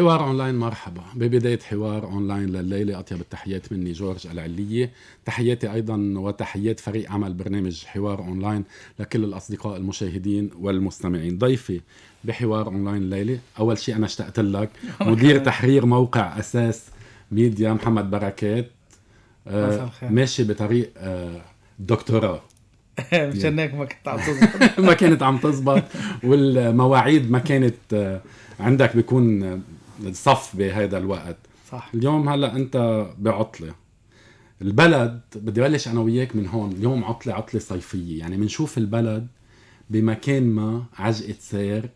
حوار اونلاين مرحبا ببدايه حوار اونلاين لليله اطيب التحيات مني جورج العليه تحياتي ايضا وتحيات فريق عمل برنامج حوار اونلاين لكل الاصدقاء المشاهدين والمستمعين ضيفي بحوار اونلاين الليله اول شيء انا اشتقت لك مدير تحرير موقع اساس ميديا محمد بركات آه، ماشي بطريق آه، دكتوراه مشان يعني هيك ما كنت عم تزبط ما كانت عم تزبط والمواعيد ما كانت آه، عندك بيكون صف بهذا الوقت صح اليوم هلا انت بعطله البلد بدي بلش انا وياك من هون اليوم عطله عطله صيفيه يعني بنشوف البلد بمكان ما عجقه سير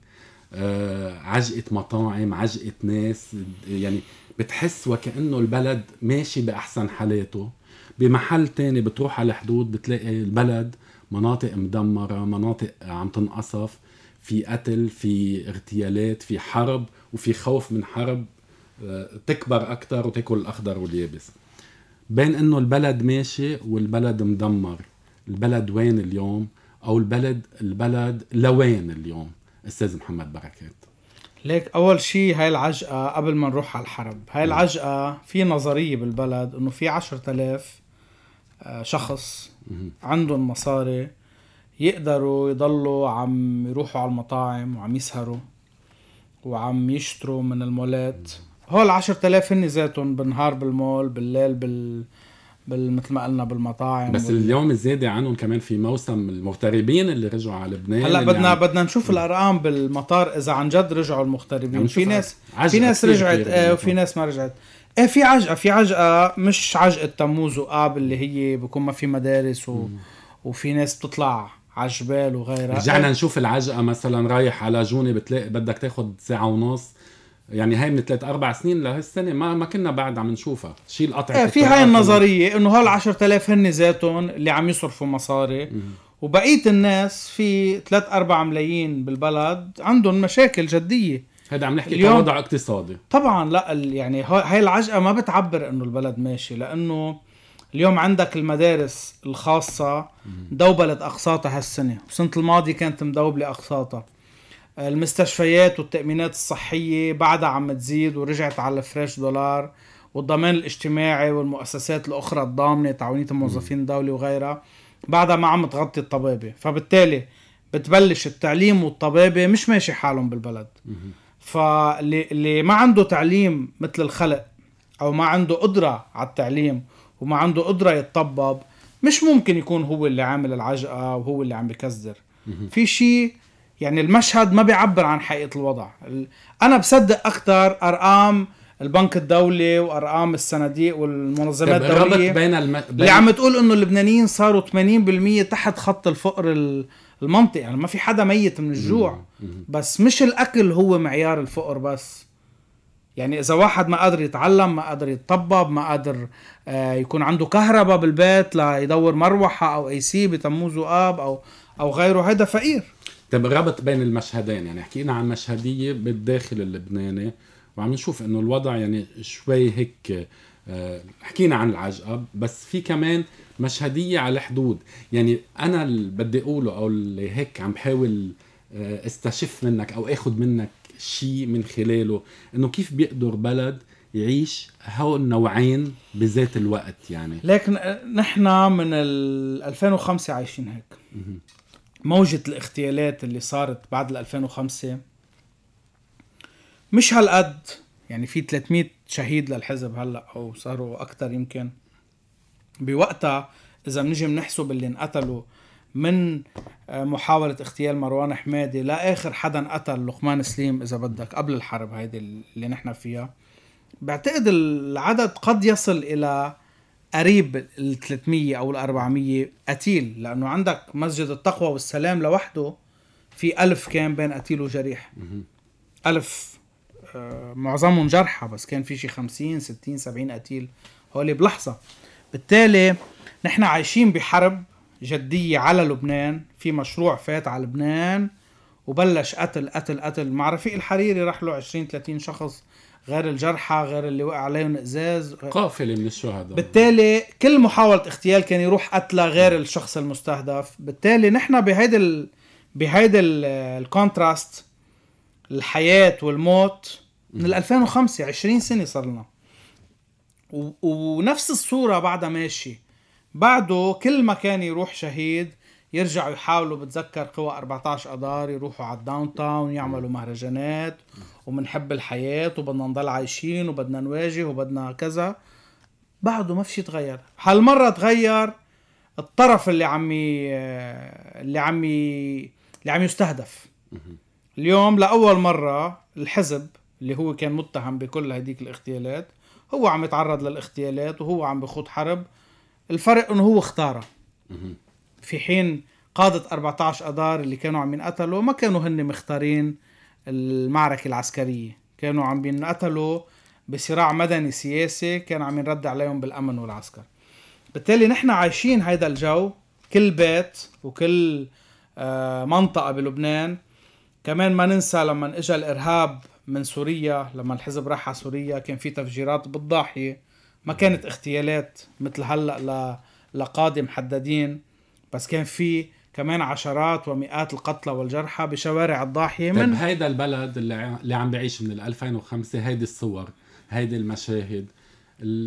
آه، عجقه مطاعم عجقه ناس يعني بتحس وكانه البلد ماشي باحسن حالاته بمحل تاني بتروح على الحدود بتلاقي البلد مناطق مدمره مناطق عم تنقصف في قتل في اغتيالات في حرب وفي خوف من حرب آه، تكبر اكثر وتاكل الاخضر واليابس بين انه البلد ماشي والبلد مدمر البلد وين اليوم او البلد البلد لوين اليوم استاذ محمد بركات ليك اول شيء هاي العجقه قبل ما نروح على الحرب هاي نعم. العجقه في نظريه بالبلد انه في 10000 آه، شخص عندهم مصاري يقدروا يضلوا عم يروحوا على المطاعم وعم يسهروا وعم يشتروا من المولات هول 10000 هن ذاتهم بالنهار بالمول بالليل بال بال مثل ما قلنا بالمطاعم بس وال... اليوم الزياده عنهم كمان في موسم المغتربين اللي رجعوا على لبنان هلا بدنا يعني... بدنا نشوف الارقام بالمطار اذا عن جد رجعوا المغتربين يعني في ناس في ناس رجعت ايه وفي ناس ما رجعت ايه في عجقه في عجقه مش عجقه تموز واب اللي هي بكون ما في مدارس و... وفي ناس بتطلع عجبال وغيرها رجعنا نشوف العجقه مثلا رايح على جونه بتلاقي بدك تاخذ ساعه ونص يعني هاي من ثلاث اربع سنين لهالسنه ما ما كنا بعد عم نشوفها شيل قطع ايه في هاي النظريه انه هال 10000 هن ذاتهم اللي عم يصرفوا مصاري وبقيه الناس في ثلاث اربع ملايين بالبلد عندهم مشاكل جديه هذا عم نحكي كوضع اقتصادي طبعا لا يعني هاي العجقه ما بتعبر انه البلد ماشي لانه اليوم عندك المدارس الخاصة دوبلت أقساطها هالسنة السنة الماضية كانت مدوبلة أقساطها المستشفيات والتأمينات الصحية بعدها عم تزيد ورجعت على الفريش دولار والضمان الاجتماعي والمؤسسات الأخرى الضامنة تعاونية الموظفين الدولي وغيرها بعدها ما عم تغطي الطبابة فبالتالي بتبلش التعليم والطبابة مش ماشي حالهم بالبلد فاللي ما عنده تعليم مثل الخلق أو ما عنده قدرة على التعليم وما عنده قدرة يتطبب مش ممكن يكون هو اللي عامل العجقة وهو اللي عم بكزر في شيء يعني المشهد ما بيعبر عن حقيقة الوضع أنا بصدق أكثر أرقام البنك الدولي وارقام الصناديق والمنظمات طيب، الدوليه بين الم... بين... اللي عم تقول انه اللبنانيين صاروا 80% تحت خط الفقر المنطقي يعني ما في حدا ميت من الجوع بس مش الاكل هو معيار الفقر بس يعني اذا واحد ما قادر يتعلم ما قادر يتطبب ما قادر آه، يكون عنده كهرباء بالبيت ليدور مروحه او اي سي بتموز واب او او غيره هذا فقير طيب ربط بين المشهدين يعني حكينا عن مشهديه بالداخل اللبناني وعم نشوف انه الوضع يعني شوي هيك آه، حكينا عن العجقه بس في كمان مشهديه على الحدود يعني انا اللي بدي اقوله او اللي هيك عم بحاول آه، استشف منك او اخذ منك شيء من خلاله انه كيف بيقدر بلد يعيش هول النوعين بذات الوقت يعني لكن نحن من 2005 عايشين هيك موجة الاغتيالات اللي صارت بعد 2005 مش هالقد يعني في 300 شهيد للحزب هلا او صاروا اكثر يمكن بوقتها اذا بنجي بنحسب اللي انقتلوا من آه، محاولة اغتيال مروان حمادي لآخر حدا قتل لقمان سليم إذا بدك قبل الحرب هيدي اللي نحن فيها بعتقد العدد قد يصل إلى قريب ال 300 أو ال 400 قتيل لأنه عندك مسجد التقوى والسلام لوحده في ألف كان بين قتيل وجريح ألف آه، معظمهم جرحى بس كان في شي 50 60 70 قتيل هول بلحظة بالتالي نحن عايشين بحرب جدية على لبنان في مشروع فات على لبنان وبلش قتل قتل قتل مع رفيق الحريري راح له 20 30 شخص غير الجرحى غير اللي وقع عليهم ازاز قافله من الشهداء بالتالي كل محاوله اغتيال كان يروح قتلى غير الشخص المستهدف بالتالي نحن بهيدا ال... بهيدا الكونتراست الحياه والموت من 2005 20 سنه صار لنا و... ونفس الصوره بعدها ماشية بعده كل ما كان يروح شهيد يرجعوا يحاولوا بتذكر قوى 14 اذار يروحوا على الداون تاون يعملوا مهرجانات وبنحب الحياه وبدنا نضل عايشين وبدنا نواجه وبدنا كذا بعده ما في شيء تغير هالمره تغير الطرف اللي عم اللي عم اللي عم يستهدف اليوم لاول مره الحزب اللي هو كان متهم بكل هديك الاغتيالات هو عم يتعرض للاغتيالات وهو عم بخوض حرب الفرق انه هو اختاره في حين قادة 14 أدار اللي كانوا عم ينقتلوا ما كانوا هن مختارين المعركة العسكرية كانوا عم ينقتلوا بصراع مدني سياسي كان عم ينرد عليهم بالأمن والعسكر بالتالي نحن عايشين هيدا الجو كل بيت وكل آه، منطقة بلبنان كمان ما ننسى لما اجى الإرهاب من سوريا لما الحزب راح على سوريا كان في تفجيرات بالضاحية ما كانت اغتيالات مثل هلا لقاضي محددين بس كان في كمان عشرات ومئات القتلى والجرحى بشوارع الضاحيه طيب، من طيب هيدا البلد اللي, اللي عم بعيش من 2005 هيدي الصور هيدي المشاهد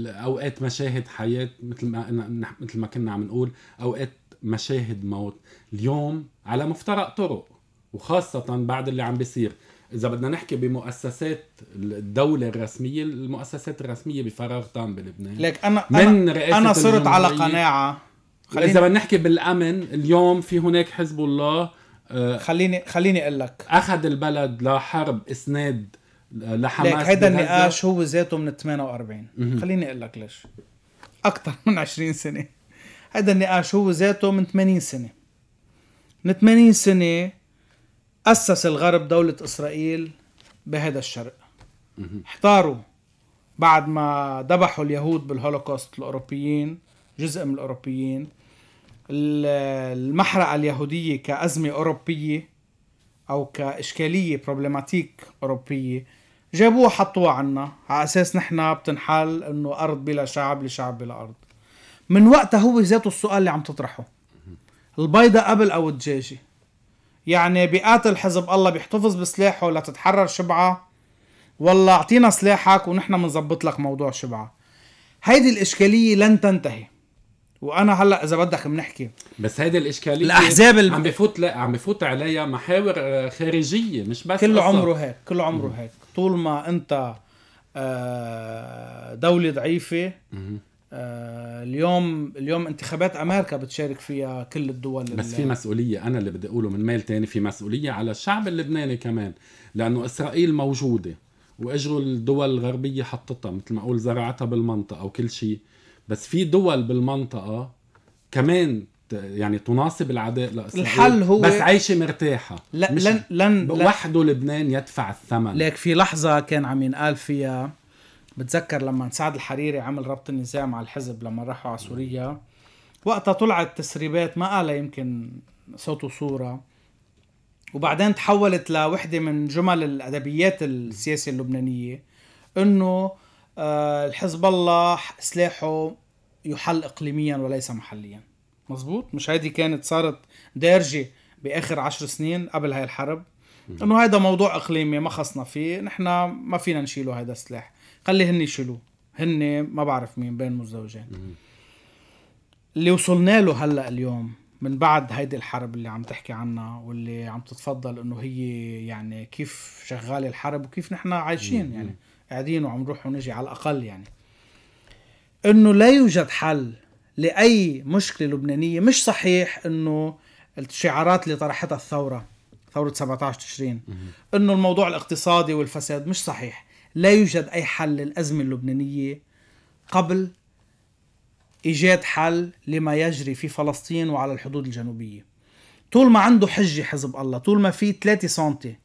اوقات مشاهد حياه مثل ما مثل ما كنا عم نقول اوقات مشاهد موت اليوم على مفترق طرق وخاصة بعد اللي عم بيصير اذا بدنا نحكي بمؤسسات الدوله الرسميه المؤسسات الرسميه بفراغ تام بلبنان لك انا من رئاسة انا صرت على قناعه خليني اذا بدنا نحكي بالامن اليوم في هناك حزب الله آه، خليني خليني اقول لك اخذ البلد لحرب اسناد لحماس لك هيدا النقاش هو ذاته من 48 م-م. خليني اقول لك ليش اكثر من 20 سنه هيدا النقاش هو ذاته من 80 سنه من 80 سنه أسس الغرب دولة إسرائيل بهذا الشرق احتاروا بعد ما ذبحوا اليهود بالهولوكوست الأوروبيين جزء من الأوروبيين المحرقة اليهودية كأزمة أوروبية أو كإشكالية بروبلماتيك أوروبية جابوها حطوها عنا على أساس نحن بتنحل إنه أرض بلا شعب لشعب بلا أرض من وقتها هو ذاته السؤال اللي عم تطرحه البيضة قبل أو الدجاجة يعني بيقاتل حزب الله بيحتفظ بسلاحه لتتحرر شبعة والله اعطينا سلاحك ونحن بنظبط لك موضوع شبعة هيدي الإشكالية لن تنتهي وانا هلا اذا بدك بنحكي بس هيدي الاشكاليه الاحزاب اللي عم بفوت لا عم بفوت عليها محاور آه، خارجيه مش بس كله عمره هيك كل عمره هيك طول ما انت آه، دولة ضعيفة آه، اليوم اليوم انتخابات امريكا بتشارك فيها كل الدول بس في مسؤوليه انا اللي بدي اقوله من ميل تاني في مسؤوليه على الشعب اللبناني كمان لانه اسرائيل موجوده واجروا الدول الغربيه حطتها مثل ما اقول زرعتها بالمنطقه وكل شيء بس في دول بالمنطقه كمان يعني تناصب العداء لاسرائيل الحل هو بس عايشه مرتاحه لا لن لن وحده لبنان يدفع الثمن لك في لحظه كان عم ينقال فيها بتذكر لما سعد الحريري عمل ربط النزاع مع الحزب لما راحوا على سوريا وقتها طلعت تسريبات ما قالها يمكن صوت وصورة وبعدين تحولت لوحدة من جمل الأدبيات السياسية اللبنانية أنه آه، الحزب الله سلاحه يحل إقليميا وليس محليا مزبوط مش هيدي كانت صارت دارجة بآخر عشر سنين قبل هاي الحرب انه هيدا موضوع اقليمي ما خصنا فيه نحن ما فينا نشيله هيدا السلاح قال لي هن شلو هن ما بعرف مين بين مزدوجين اللي وصلنا له هلا اليوم من بعد هيدي الحرب اللي عم تحكي عنها واللي عم تتفضل انه هي يعني كيف شغاله الحرب وكيف نحن عايشين يعني قاعدين وعم نروح ونجي على الاقل يعني انه لا يوجد حل لاي مشكله لبنانيه مش صحيح انه الشعارات اللي طرحتها الثوره ثوره 17 تشرين انه الموضوع الاقتصادي والفساد مش صحيح لا يوجد أي حل للأزمة اللبنانية قبل إيجاد حل لما يجري في فلسطين وعلى الحدود الجنوبية طول ما عنده حجة حزب الله طول ما في 3 سنتي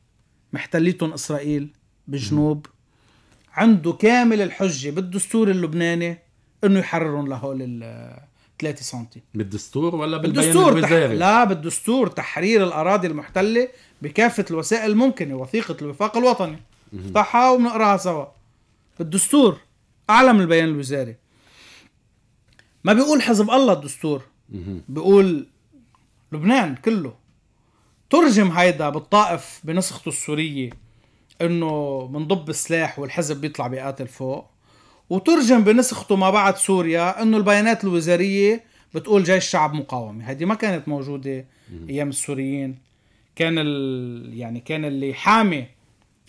محتليتهم إسرائيل بالجنوب عنده كامل الحجة بالدستور اللبناني انه يحررهم لهول ال 3 سنتي بالدستور ولا بالبيان بالدستور الوزاري؟ تح... لا بالدستور تحرير الاراضي المحتله بكافه الوسائل الممكنه وثيقه الوفاق الوطني افتحها وبنقراها سوا الدستور اعلى من البيان الوزاري ما بيقول حزب الله الدستور بيقول لبنان كله ترجم هيدا بالطائف بنسخته السورية انه بنضب السلاح والحزب بيطلع بيقاتل فوق وترجم بنسخته ما بعد سوريا انه البيانات الوزارية بتقول جيش الشعب مقاومة هذه ما كانت موجودة ايام السوريين كان ال... يعني كان اللي حامي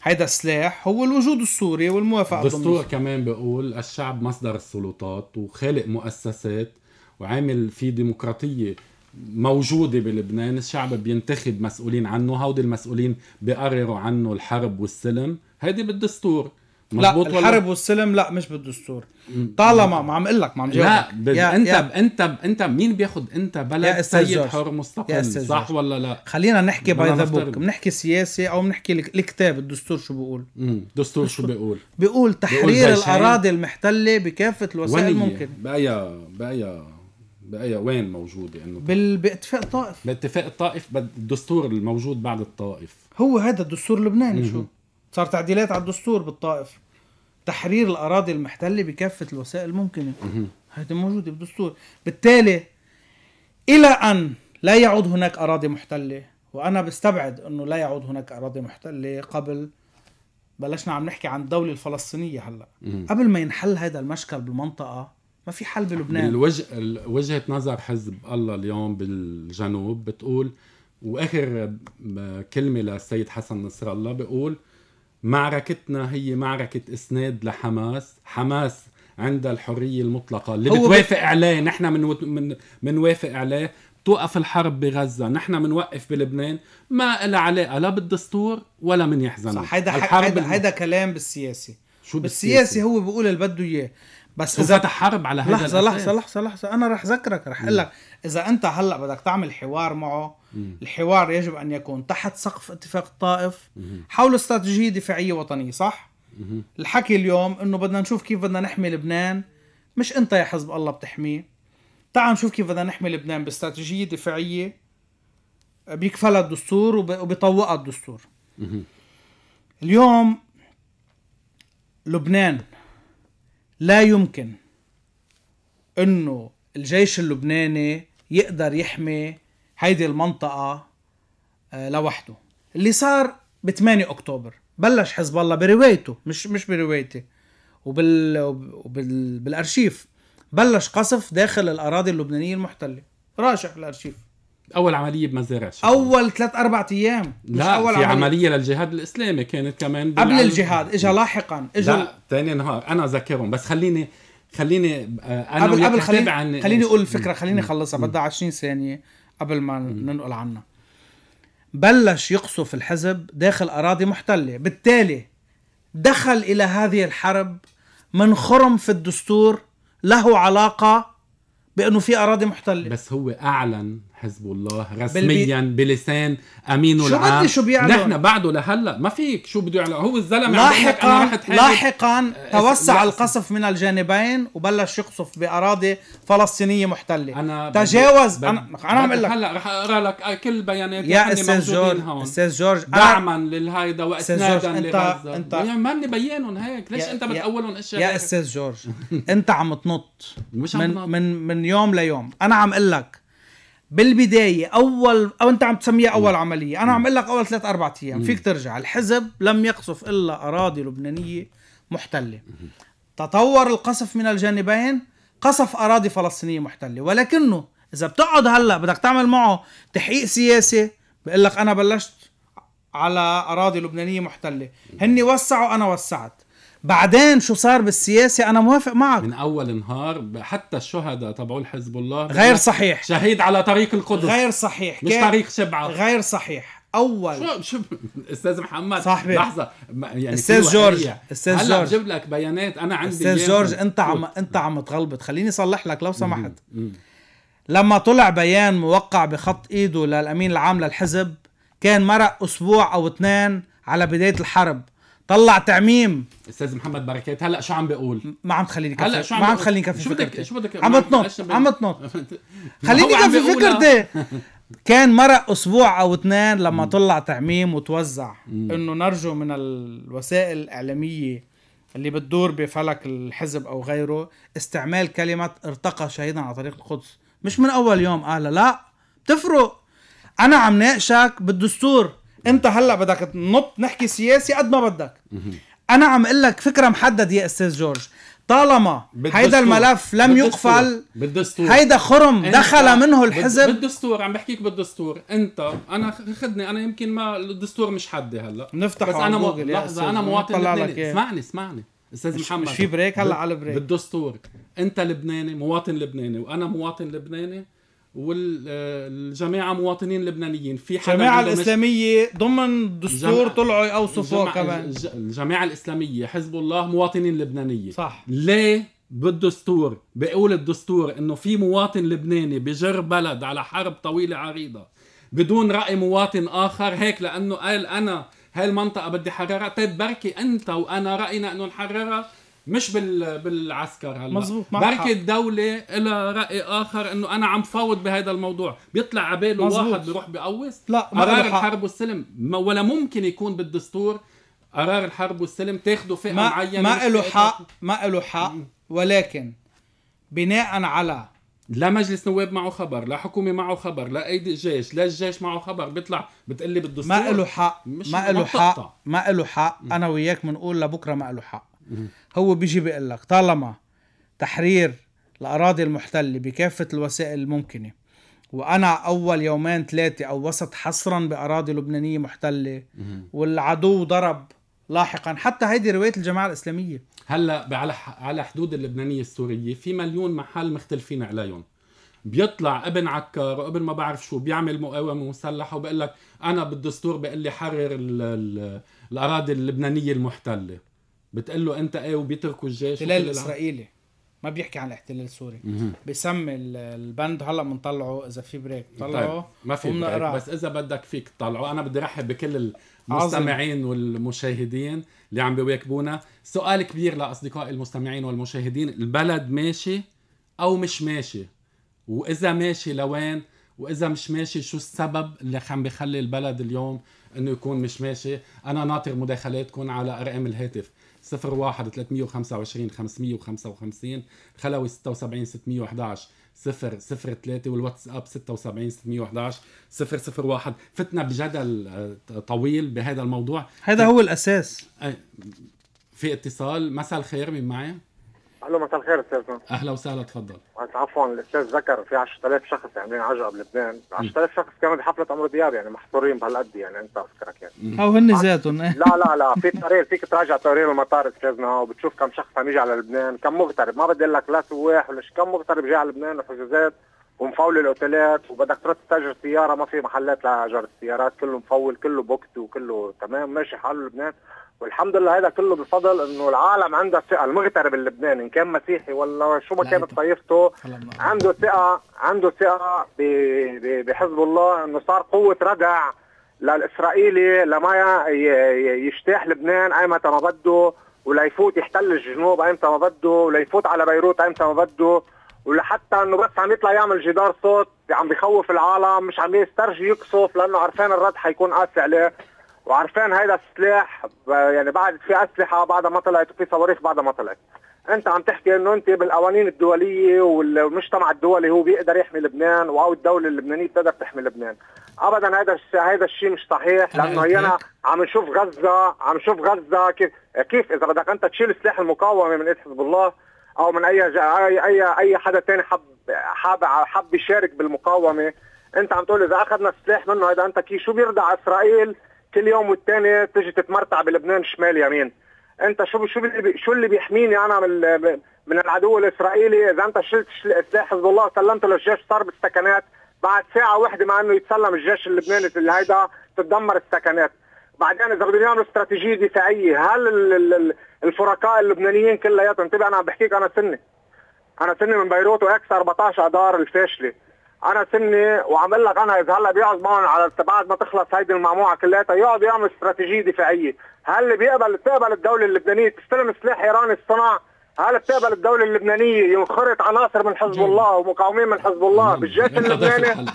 هيدا السلاح هو الوجود السوري والموافقه الدستور كمان بيقول الشعب مصدر السلطات وخالق مؤسسات وعامل في ديمقراطيه موجوده بلبنان الشعب بينتخب مسؤولين عنه هودي المسؤولين بيقرروا عنه الحرب والسلم هيدي بالدستور لا الحرب والسلم لا مش بالدستور طالما ما عم اقول لك ما عم جاوبك لا ب... يا انت يا ب... انت ب... انت مين بياخذ انت بلد سيد حر مستقل صح ولا لا خلينا نحكي باي ذا بوك بنحكي سياسه او بنحكي الكتاب الدستور شو بيقول الدستور شو بيقول بيقول تحرير الاراضي المحتله بكافه الوسائل الممكنه باي باي بأي وين موجودة انه يعني؟ بال... باتفاق طائف باتفاق الطائف الدستور الموجود بعد الطائف هو هذا الدستور اللبناني شو صار تعديلات على الدستور بالطائف تحرير الاراضي المحتله بكافه الوسائل الممكنه هذه موجوده بالدستور بالتالي الى ان لا يعود هناك اراضي محتله وانا بستبعد انه لا يعود هناك اراضي محتله قبل بلشنا عم نحكي عن الدولة الفلسطينية هلا قبل ما ينحل هذا المشكل بالمنطقة ما في حل بلبنان الوجه وجهة نظر حزب الله اليوم بالجنوب بتقول واخر كلمة للسيد حسن نصر الله بيقول معركتنا هي معركة إسناد لحماس حماس عندها الحرية المطلقة اللي بتوافق بت... عليه نحن من, من... وافق عليه توقف الحرب بغزة نحن منوقف بلبنان ما لها علاقة لا بالدستور ولا من يحزن صح هيدا هيدا, هيدا كلام بالسياسي شو بالسياسي, بالسياسي هو بيقول اللي بده اياه بس اذا حرب على هذا لحظة, لحظه لحظه لحظه انا رح ذكرك رح اقول لك اذا انت هلا بدك تعمل حوار معه الحوار يجب أن يكون تحت سقف اتفاق الطائف حول استراتيجية دفاعية وطنية صح؟ الحكي اليوم أنه بدنا نشوف كيف بدنا نحمي لبنان مش أنت يا حزب الله بتحميه تعال نشوف كيف بدنا نحمي لبنان باستراتيجية دفاعية بيكفلها الدستور وبيطوقها الدستور اليوم لبنان لا يمكن انه الجيش اللبناني يقدر يحمي هيدي المنطقة آه، لوحده اللي صار ب 8 اكتوبر بلش حزب الله بروايته مش مش بروايتي وبال, وبال بالارشيف بلش قصف داخل الاراضي اللبنانيه المحتله راجع الارشيف اول عمليه بمزارع اول ثلاث اربع ايام لا مش أول في عملية. عمليه للجهاد الاسلامي كانت كمان قبل الجهاد اجى لاحقا اجى لا ثاني نهار انا ذاكرهم بس خليني خليني آه، انا قبل قبل خليني عن... خليني اقول الفكره خليني اخلصها بدها 20 ثانيه قبل ما ننقل عنها بلش يقصف الحزب داخل أراضي محتلة بالتالي دخل إلى هذه الحرب من خرم في الدستور له علاقة بأنه في أراضي محتلة بس هو أعلن حزب الله رسميا بالبي... بلسان امينه شو العام شو بيعلن نحن بعده لهلا ما فيك شو بده يعلن هو الزلمه لاحقا لاحقا آه، توسع أس... القصف من الجانبين وبلش يقصف باراضي فلسطينيه محتله انا تجاوز انا انا عم اقول لك هلا رح اقرا لك كل بيانات يا استاذ جورج استاذ جورج دعما أنا... للهيدا واسنادا لغزه انت يعني ماني بيانهم هيك ليش يا... انت بتقولهم اشياء يا استاذ جورج انت عم تنط مش عم من من يوم ليوم انا عم اقول لك بالبدايه اول او انت عم تسميها اول عمليه انا عم اقول لك اول ثلاث اربع ايام فيك ترجع الحزب لم يقصف الا اراضي لبنانيه محتله تطور القصف من الجانبين قصف اراضي فلسطينيه محتله ولكنه اذا بتقعد هلا بدك تعمل معه تحقيق سياسي بقول لك انا بلشت على اراضي لبنانيه محتله هن وسعوا انا وسعت بعدين شو صار بالسياسه انا موافق معك من اول نهار حتى الشهداء تبعوا حزب الله غير صحيح شهيد على طريق القدس غير صحيح مش طريق شبعه غير صحيح اول شو شو استاذ محمد صاحبي لحظه يعني استاذ جورج استاذ جورج هلا بجيب لك بيانات انا عندي استاذ جورج انت عم انت عم تغلبط خليني صلح لك لو سمحت لما طلع بيان موقع بخط ايده للامين العام للحزب كان مرق اسبوع او اثنين على بدايه الحرب طلع تعميم استاذ محمد بركات هلا شو عم بقول ما عم تخليني كفي هلا شو عم ما عم تخليني كفي شو بدك شو بدك عم تنط عم تنط خليني كفي فكرتي كان مرق اسبوع او اثنين لما م. طلع تعميم وتوزع انه نرجو من الوسائل الاعلاميه اللي بتدور بفلك الحزب او غيره استعمال كلمه ارتقى شهيدا على طريق القدس مش من اول يوم قالها لا بتفرق انا عم ناقشك بالدستور انت هلا بدك تنط نحكي سياسي قد ما بدك انا عم اقول لك فكره محدده يا استاذ جورج طالما هيدا الملف لم بالدستور. يقفل بالدستور هيدا خرم دخل منه الحزب بالدستور عم بحكيك بالدستور انت انا خدني انا يمكن ما الدستور مش حدي هلا نفتح بس انا مو... لحظه انا مواطن لبناني إيه. اسمعني اسمعني استاذ محمد مش في بريك هلا على بريك بالدستور انت لبناني مواطن لبناني وانا مواطن لبناني والجماعه مواطنين لبنانيين في حدا الجماعه الاسلاميه ضمن دستور طلعوا يوصفوه كمان الجماعه الاسلاميه حزب الله مواطنين لبنانيه صح ليه بالدستور بيقول الدستور انه في مواطن لبناني بجر بلد على حرب طويله عريضه بدون راي مواطن اخر هيك لانه قال انا هاي المنطقه بدي حررها طيب بركي انت وانا راينا انه نحررها مش بال بالعسكر هلا مزبوط بركي الدولة إلى رأي آخر إنه أنا عم فاوض بهذا الموضوع بيطلع عباله واحد بيروح بقوس لا قرار الحرب والسلم ولا ممكن يكون بالدستور قرار الحرب والسلم تاخده فئة ما معينة ما له حق ما له حق ولكن بناء على لا مجلس نواب معه خبر لا حكومة معه خبر لا ايدي جيش لا الجيش معه خبر بيطلع بتقلي بالدستور ما له حق ما له حق ما له حق انا وياك بنقول لبكره ما له حق هو بيجي بيقول لك طالما تحرير الأراضي المحتلة بكافة الوسائل الممكنة وأنا أول يومين ثلاثة أو وسط حصرا بأراضي لبنانية محتلة والعدو ضرب لاحقا حتى هيدي رواية الجماعة الإسلامية هلا على على حدود اللبنانية السورية في مليون محل مختلفين عليهم بيطلع ابن عكار وابن ما بعرف شو بيعمل مقاومه مسلحه وبقول لك انا بالدستور بقول لي حرر الـ الـ الاراضي اللبنانيه المحتله بتقول له انت ايه وبيتركوا الجيش الاحتلال الاسرائيلي ما بيحكي عن الاحتلال السوري بسمي البند هلا بنطلعه اذا في بريك طيب، طلعه طيب. ما في بريك بس اذا بدك فيك تطلعه انا بدي رحب بكل المستمعين عظيم. والمشاهدين اللي عم بيواكبونا سؤال كبير لاصدقائي المستمعين والمشاهدين البلد ماشي او مش ماشي واذا ماشي لوين واذا مش ماشي شو السبب اللي عم بخلي البلد اليوم انه يكون مش ماشي انا ناطر مداخلاتكم على ارقام الهاتف صفر واحد ثلاثمية وخمسة وعشرين خمسمية وخمسة وخمسين خلوي ستة وسبعين ستمية وحداش صفر صفر ثلاثة والواتس أب ستة وسبعين ستمية وحداش صفر صفر واحد فتنا بجدل آه، طويل بهذا الموضوع هذا هو الأساس في اتصال مساء الخير من معي الو مساء الخير استاذنا اهلا وسهلا تفضل عفوا الاستاذ ذكر في 10000 شخص عاملين يعني عجقه بلبنان 10000 شخص كانوا بحفله عمرو دياب يعني محصورين بهالقد يعني انت فكرك يعني او هن ذاتهم لا لا لا في تقرير فيك تراجع تقارير المطار استاذنا وبتشوف كم شخص عم يجي على لبنان كم مغترب ما بدي اقول لك لا سواح ولا كم مغترب جاي على لبنان وحجوزات ومفول الاوتيلات وبدك تروح تستاجر سياره ما في محلات لاجر السيارات كله مفول كله بوكت وكله تمام ماشي حاله لبنان والحمد لله هذا كله بفضل انه العالم عندها ثقه المغترب اللبناني ان كان مسيحي ولا شو ما كانت طائفته عنده ثقه عنده ثقه بحزب الله انه صار قوه ردع للاسرائيلي لما يجتاح لبنان ايمتى ما بده وليفوت يحتل الجنوب ايمتى ما بده وليفوت على بيروت ايمتى ما بده ولحتى انه بس عم يطلع يعمل جدار صوت عم بخوف العالم مش عم يسترجي يكسف لانه عرفان الرد حيكون قاسي عليه وعارفين هيدا السلاح يعني بعد في اسلحه بعد ما طلعت وفي صواريخ بعد ما طلعت انت عم تحكي انه انت بالقوانين الدوليه والمجتمع الدولي هو بيقدر يحمي لبنان او الدوله اللبنانيه بتقدر تحمي لبنان ابدا هذا هذا الشيء مش صحيح لانه انا عم نشوف غزه عم نشوف غزه كيف كيف اذا بدك انت تشيل سلاح المقاومه من ايد حزب الله او من اي اي اي اي حدا ثاني حب حاب حب يشارك بالمقاومه انت عم تقول اذا اخذنا السلاح منه هذا انت كي شو بيردع اسرائيل كل يوم والتاني تجي تتمرتع بلبنان شمال يمين انت شو شو شو اللي بيحميني انا من من العدو الاسرائيلي اذا انت شلت سلاح حزب الله وسلمته للجيش صار بالسكنات بعد ساعه واحده مع انه يتسلم الجيش اللبناني اللي هيدا تتدمر السكنات بعدين اذا بدهم يعملوا استراتيجيه دفاعيه هل الفرقاء اللبنانيين كلياتهم انتبه طيب انا عم بحكيك انا سني انا سني من بيروت واكس 14 ادار الفاشله انا سني وعم اقول لك انا اذا هلا بيقعد معهم على بعد ما تخلص هيدي المعموعه كلياتها يقعد يعمل استراتيجيه دفاعيه، هل بيقبل بتقبل الدوله اللبنانيه تستلم سلاح ايراني الصنع؟ هل بتقبل الدولة اللبنانية ينخرط عناصر من حزب الله ومقاومين من حزب الله نعم. بالجيش اللبناني؟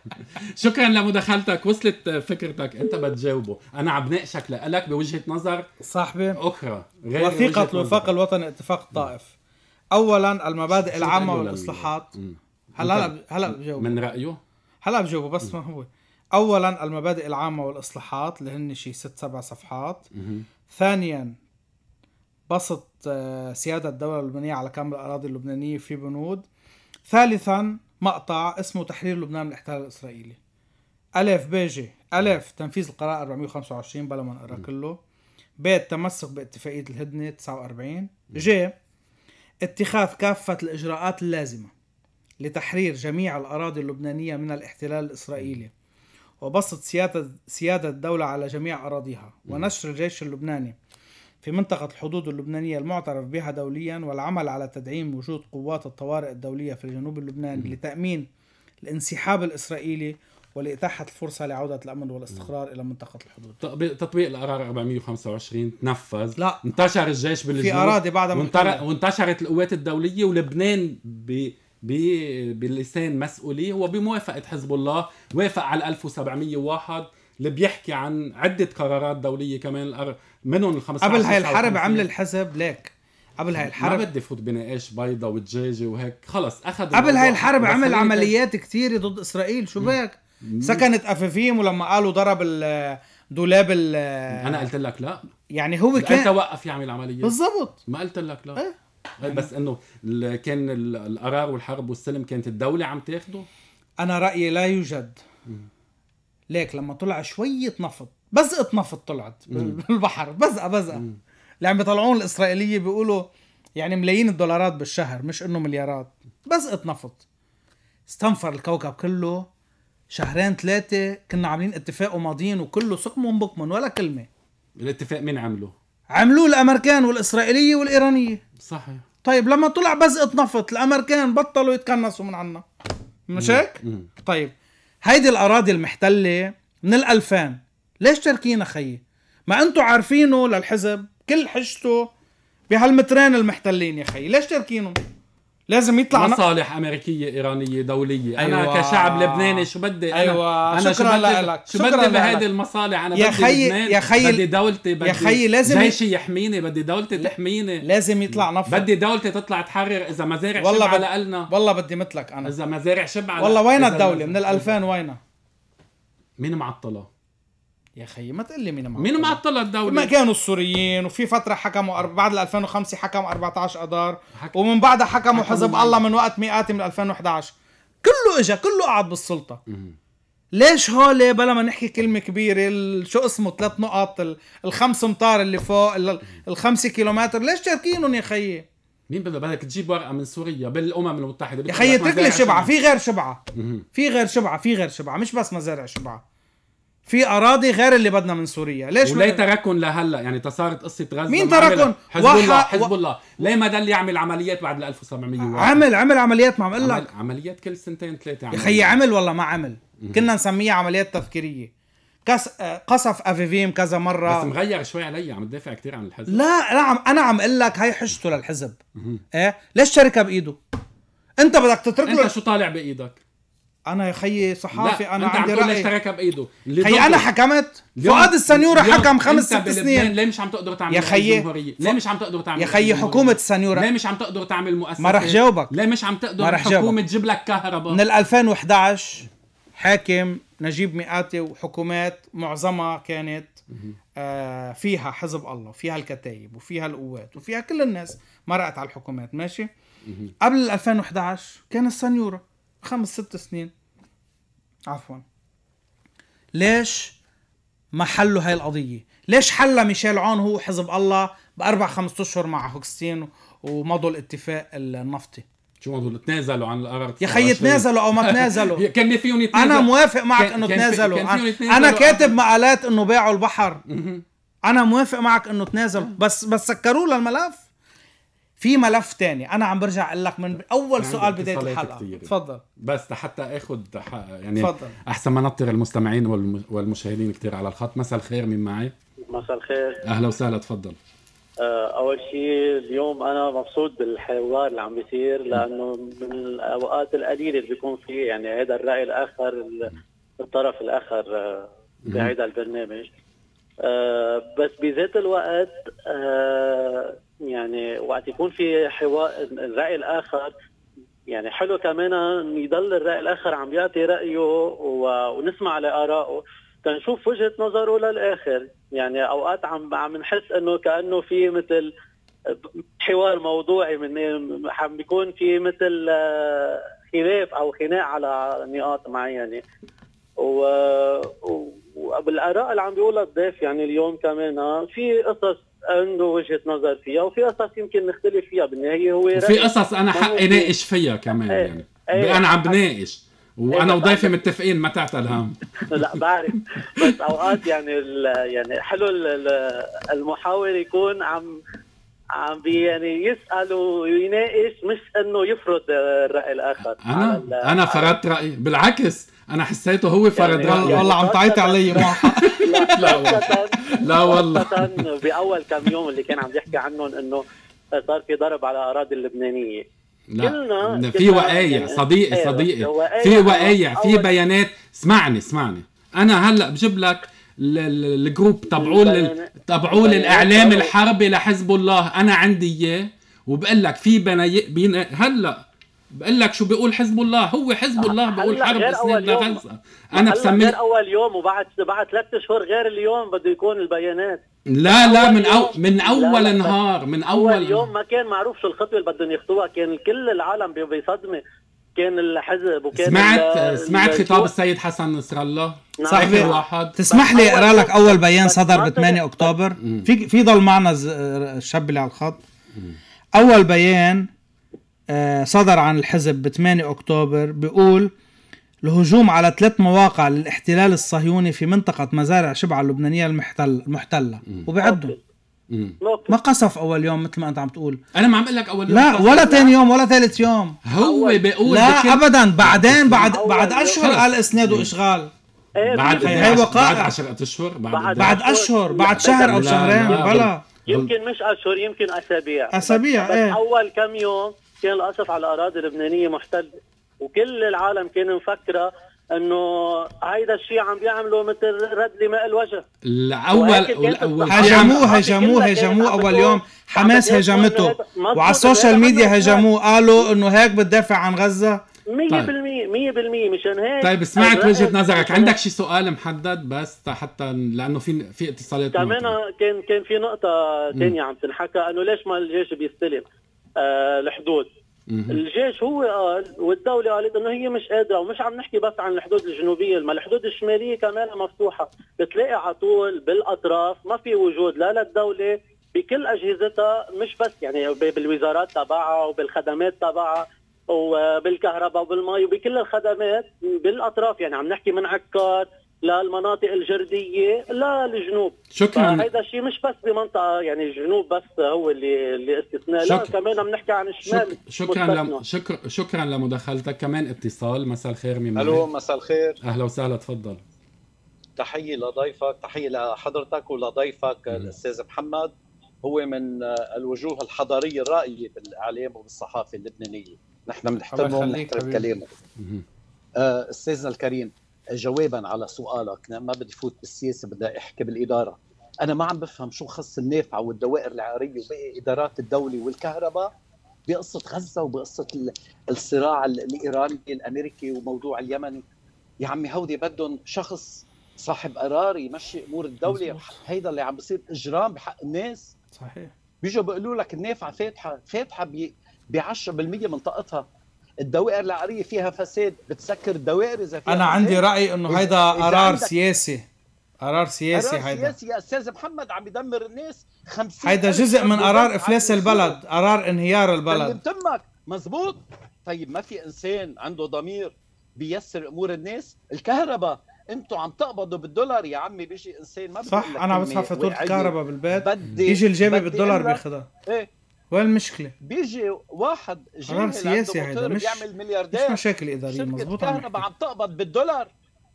شكرا لمداخلتك وصلت فكرتك انت بتجاوبه انا عم بناقشك لك بوجهه نظر صاحبي اخرى غير وثيقه الوفاق الوطني اتفاق الطائف اولا المبادئ العامه والاصلاحات هلا هلا هلا بجاوب من رايه هلا بجاوبه بس ما هو اولا المبادئ العامه والاصلاحات اللي هن شي ست سبع صفحات ثانيا بسط آه، سياده الدوله اللبنانيه على كامل الاراضي اللبنانيه في بنود ثالثا مقطع اسمه تحرير لبنان من الاحتلال الاسرائيلي ألف بيجي ألف تنفيذ القرار 425 بلا ما نقرا كله ب تمسك باتفاقية الهدنة 49 ج اتخاذ كافة الإجراءات اللازمة لتحرير جميع الأراضي اللبنانية من الاحتلال الإسرائيلي وبسط سيادة, سيادة الدولة على جميع أراضيها ونشر الجيش اللبناني في منطقة الحدود اللبنانية المعترف بها دوليا والعمل على تدعيم وجود قوات الطوارئ الدولية في الجنوب اللبناني لتأمين الانسحاب الإسرائيلي ولإتاحة الفرصة لعودة الأمن والاستقرار إلى منطقة الحدود تطبيق القرار 425 تنفذ لا انتشر الجيش بالجنوب في أراضي بعد وانتشرت القوات الدولية ولبنان ب بلسان مسؤوليه وبموافقه حزب الله وافق على 1701 اللي بيحكي عن عده قرارات دوليه كمان منهم ال 15 قبل هاي الحرب عمل الحزب ليك قبل هاي الحرب ما بدي فوت بنقاش بيضه ودجاجه وهيك خلص اخذ قبل هاي الحرب عمل عمليات كثيره ضد اسرائيل شو بك سكنت افافيم ولما قالوا ضرب دولاب انا قلت لك لا يعني هو كان توقف يعمل عمليات بالضبط ما قلت لك لا ايه؟ بس انه كان القرار والحرب والسلم كانت الدوله عم تاخده انا رايي لا يوجد ليك لما طلع شويه نفط بزقه نفط طلعت بالبحر بزقه بزقه اللي عم بيطلعون الاسرائيليه بيقولوا يعني ملايين الدولارات بالشهر مش انه مليارات بزقه نفط استنفر الكوكب كله شهرين ثلاثه كنا عاملين اتفاق وماضيين وكله سقم بكمن ولا كلمه الاتفاق مين عمله عملوه الامريكان والاسرائيليه والايرانيه صحيح طيب لما طلع بزقه نفط الامريكان بطلوا يتكنسوا من عنا مش هيك؟ طيب هيدي الاراضي المحتله من الالفان ليش تركينا خيي؟ ما انتم عارفينه للحزب كل حجته بهالمترين المحتلين يا خيي ليش تركينه؟ لازم يطلع مصالح امريكيه ايرانيه دوليه أيوة. انا كشعب لبناني شو بدي انا أيوة. انا شكرا شو بدي لك. شو بدي بهيدي المصالح انا يا خي... بدي يا خي... بدي دولتي بدي يا خي لازم جيشي يحميني بدي دولتي تحميني لازم يطلع نفط بدي دولتي تطلع تحرر اذا مزارع والله على بد... قلنا والله بدي مثلك انا اذا مزارع شب على والله وين الدولة من ال 2000 وينها مين معطلة يا اخي ما تقول لي مين معطل مين معطل الدوله؟ ما كانوا السوريين وفي فتره حكموا بعد ال 2005 حكموا 14 اذار حك... ومن بعدها حكموا حزب الله من وقت مئاتي من 2011 كله اجى كله قعد بالسلطه ليش هول بلا ما نحكي كلمة كبيرة شو اسمه ثلاث نقط الخمس امتار اللي فوق الخمسة كيلومتر ليش تركينهم يا خيي؟ مين بده بدك تجيب ورقة من سوريا بالأمم المتحدة يا خيي اترك لي شبعة في غير شبعة في غير شبعة في غير شبعة مش بس مزارع شبعة في اراضي غير اللي بدنا من سوريا ليش وليه تركن لهلا يعني تصارت قصه غزه مين تركن حزب وح... الله حزب و... الله ليه ما ضل يعمل عمليات بعد ال 1700 عمل عمل عمليات ما عم لك عمليات كل سنتين ثلاثه يا خيي عمل والله ما عمل كنا نسميها عمليات تذكيريه كس... قصف افيفيم كذا مره بس مغير شوي علي عم تدافع كثير عن الحزب لا لا عم انا عم اقول لك هي حجته للحزب ايه ليش شركه بايده انت بدك تترك له انت شو طالع بايدك انا يا خيي صحافي انا انت عندي راي اشتراك بايده خيي انا حكمت فؤاد السنيوره حكم خمس ست سنين ليه مش عم تقدر تعمل يا خيي ليه مش عم تقدر تعمل يا خيي حكومه السنيوره ليه مش عم تقدر تعمل مؤسسه ما رح جاوبك ليه مش عم تقدر حكومة تجيب لك كهرباء من 2011 حاكم نجيب مئاتي وحكومات معظمها كانت آه فيها حزب الله فيها الكتايب وفيها القوات وفيها كل الناس مرقت على الحكومات ماشي قبل 2011 كان السنيوره خمس ست سنين عفوا ليش ما حلوا هاي القضيه ليش حل ميشيل عون هو حزب الله باربع خمس اشهر مع هوكستين ومضوا الاتفاق النفطي شو مضوا تنازلوا عن القرار يا خي تنازلوا او ما تنازلوا كان فيهم يتنازلوا انا موافق معك انه تنازلوا انا كاتب مقالات انه باعوا البحر انا موافق معك انه تنازلوا بس بس سكروا للملف في ملف تاني انا عم برجع اقول لك من اول سؤال بدايه الحلقه كتير. تفضل بس حتى اخذ يعني تفضل. احسن ما نطر المستمعين والمشاهدين كتير على الخط مساء الخير مين معي مساء الخير اهلا وسهلا تفضل آه، اول شيء اليوم انا مبسوط بالحوار اللي عم بيصير لانه من الاوقات القليله اللي بيكون فيه يعني هذا الراي الاخر الطرف الاخر آه، بهذا البرنامج آه، بس بذات الوقت آه، يعني وقت يكون في حوار الراي الاخر يعني حلو كمان يضل الراي الاخر عم يعطي رايه ونسمع لارائه تنشوف وجهه نظره للاخر يعني اوقات عم عم نحس انه كانه في مثل حوار موضوعي من عم بيكون في مثل آه، خلاف او خناق على نقاط معينه و... و... وبالاراء اللي عم بيقولها الضيف يعني اليوم كمان آه، في قصص عنده وجهه نظر فيها وفي قصص يمكن نختلف فيها بالنهايه هو في قصص انا حقي ناقش فيها كمان ايه يعني ايه انا عم بناقش وانا إيه، وضيفي متفقين ما تعتل هم لا بعرف بس اوقات يعني يعني حلو المحاور يكون عم عم يعني يسال ويناقش مش انه يفرض الراي الاخر انا انا فرضت رايي بالعكس انا حسيته هو فرض يعني, يعني والله عم تعيط علي ما لا, لا والله لا والله باول كم يوم اللي كان عم يحكي عنهم انه صار في ضرب على اراضي اللبنانيه لا كلنا في وقايع صديقي يعني صديقي إيه، في وقايع في بيانات اسمعني اسمعني انا هلا بجيب لك الجروب تبعوه تبعوه الاعلام الحربي لحزب الله انا عندي اياه وبقول لك في بني... بين هلا بقول لك شو بيقول حزب الله هو حزب الله بيقول حرب اسرائيل لغزه انا بسميه غير اول يوم وبعد بعد ثلاث اشهر غير اليوم بده يكون البيانات لا لا من أو من اول نهار من اول, أول يوم ما كان معروف شو الخطوه اللي بدهم ياخذوها كان كل العالم بصدمه وكان الحزب وكان سمعت سمعت خطاب السيد حسن نصر الله نعم. صاحبي واحد تسمح لي اقرا لك اول بيان صدر ب 8 اكتوبر في في ضل معنا الشاب اللي على الخط اول بيان آه، صدر عن الحزب ب 8 اكتوبر بيقول الهجوم على ثلاث مواقع للاحتلال الصهيوني في منطقة مزارع شبعة اللبنانية المحتلة المحتلة وبعدهم ما قصف اول يوم مثل ما انت عم تقول انا ما عم اقول لك اول يوم لا ولا ثاني يوم ولا ثالث يوم هو بيقول لا بكل... ابدا بعدين إيه، بعد بعد اشهر قال اسناد واشغال ايه بعد هي وقائع بعد 10 اشهر بعد بعد اشهر بعد شهر او شهرين بلا يمكن مش اشهر يمكن اسابيع اسابيع ايه اول كم يوم كان القصف على الاراضي اللبنانيه محتله وكل العالم كان مفكره انه هيدا الشيء عم بيعملوا مثل رد لماء الوجه الاول هاجموه هاجموه هاجموه اول إيه، يوم حماس هاجمته إيه، وعلى السوشيال ميديا هاجموه قالوا انه هيك بتدافع عن غزه 100% 100% طيب. مشان هيك طيب سمعت وجهه نظرك عندك شي سؤال محدد بس حتى لانه في في اتصالات كمان كان كان في نقطه ثانيه عم تنحكى انه ليش ما الجيش بيستلم آه الحدود الجيش هو قال آه، والدولة قالت انه هي مش قادرة ومش عم نحكي بس عن الحدود الجنوبية، ما الحدود الشمالية كمان مفتوحة، بتلاقي على طول بالاطراف ما في وجود لا للدولة بكل اجهزتها مش بس يعني بالوزارات تبعها وبالخدمات تبعها وبالكهرباء وبالمي وبكل الخدمات بالاطراف يعني عم نحكي من عكار للمناطق الجرديه للجنوب شكرا هذا الشيء مش بس بمنطقه يعني الجنوب بس هو اللي اللي استثناء لا كمان بنحكي عن الشمال شك... شكرا لم... شكرا لمداخلتك كمان اتصال مساء الخير مين الو مساء الخير اهلا وسهلا تفضل تحيه لضيفك تحيه لحضرتك ولضيفك الاستاذ محمد هو من الوجوه الحضاريه الرائيه بالاعلام وبالصحافه اللبنانيه نحن بنحترمه ونحترم كلامه آه، استاذنا الكريم جوابا على سؤالك ما بدي فوت بالسياسه بدي احكي بالاداره انا ما عم بفهم شو خص النافعه والدوائر العقاريه وباقي ادارات الدوله والكهرباء بقصه غزه وبقصه الصراع الايراني الامريكي وموضوع اليمني يا عمي هودي بدهم شخص صاحب قرار يمشي امور الدوله هيدا اللي عم بصير اجرام بحق الناس صحيح بيجوا بيقولوا لك النافعه فاتحه فاتحه ب 10% من طاقتها الدوائر العقاريه فيها فساد بتسكر الدوائر اذا فيها انا فساد. عندي راي انه هيدا قرار سياسي قرار سياسي هيدا قرار سياسي يا استاذ محمد عم يدمر الناس 50 هيدا جزء من قرار افلاس البلد قرار انهيار البلد تمك مزبوط طيب ما في انسان عنده ضمير بيسر امور الناس الكهرباء انتوا عم تقبضوا بالدولار يا عمي بيجي انسان ما صح انا عم بدفع فاتوره كهرباء بالبيت بيجي يجي الجامع بالدولار بياخذها ايه وين المشكله؟ بيجي واحد جاهل سياسي هذا مش بيعمل ملياردير مش مشاكل اداريه مضبوط الكهرباء عم تقبض بالدولار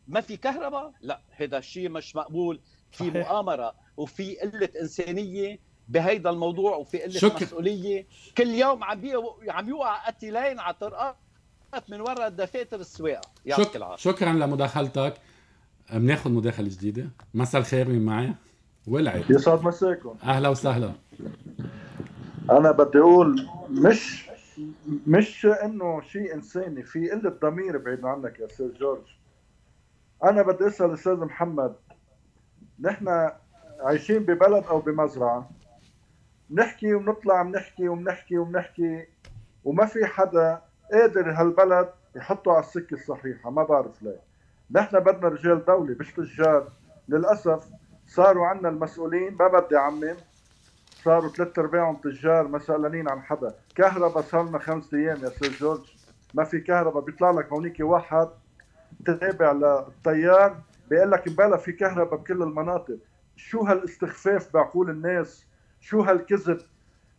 ما في كهرباء؟ لا هذا الشيء مش مقبول في صحيح. مؤامره وفي قله انسانيه بهيدا الموضوع وفي قله شكرا. مسؤوليه كل يوم عم عم يوقع قتيلين على طرقات من وراء دفاتر السواقه يعطيك العافيه شكرا لمداخلتك بناخذ مداخله جديده مساء الخير من معي ولعت يسعد مساكم اهلا وسهلا انا بدي اقول مش مش انه شيء انساني في قله ضمير بعيد عنك يا استاذ جورج انا بدي اسال الاستاذ محمد نحن عايشين ببلد او بمزرعه نحكي وبنطلع بنحكي وبنحكي وبنحكي وما في حدا قادر هالبلد يحطه على السكه الصحيحه ما بعرف ليه نحن بدنا رجال دوله مش تجار للاسف صاروا عندنا المسؤولين ما بدي عمم صاروا ثلاث ارباعهم تجار مسألنين عن حدا كهرباء صار لنا خمس ايام يا سيد جورج ما في كهرباء بيطلع لك هونيك واحد تابع للتيار بيقول لك مبلا في كهرباء بكل المناطق شو هالاستخفاف بعقول الناس شو هالكذب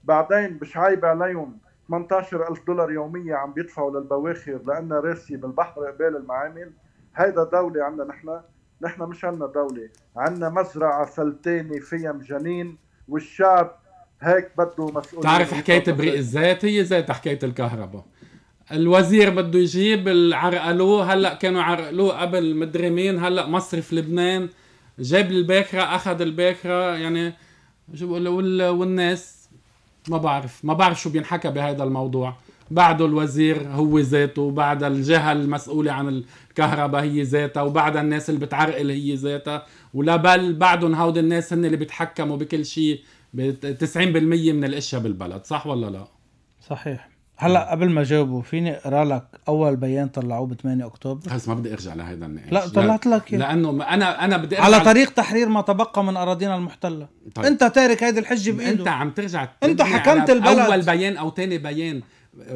بعدين مش عيب عليهم 18000 دولار يوميا عم بيدفعوا للبواخر لانها راسي بالبحر قبال المعامل هيدا دولة عندنا نحن نحن مش عندنا دولة عندنا مزرعة فلتانة فيها مجانين والشعب هيك بده مسؤوليه بتعرف حكايه بريق الزيت هي زيت حكايه الكهرباء الوزير بده يجيب عرقلوه هلا كانوا عرقلوه قبل مدري مين هلا مصرف لبنان جاب الباكره اخذ الباكره يعني شو بقول والناس ما بعرف ما بعرف شو بينحكى بهذا الموضوع بعده الوزير هو ذاته وبعد الجهة المسؤولة عن الكهرباء هي ذاتها وبعد الناس اللي بتعرقل هي ذاتها ولا بل بعدهم هود الناس هن اللي بيتحكموا بكل شيء 90% من الاشياء بالبلد صح ولا لا صحيح هلا قبل ما جاوبوا فيني اقرا لك اول بيان طلعوه ب 8 اكتوبر خلص ما بدي ارجع لهيدا النقاش لا طلعت لك يعني. لانه انا انا بدي أرجع على طريق تحرير ما تبقى من اراضينا المحتله طيب. انت تارك هيدي الحجه بايده انت عم ترجع انت حكمت البلد اول بيان او ثاني بيان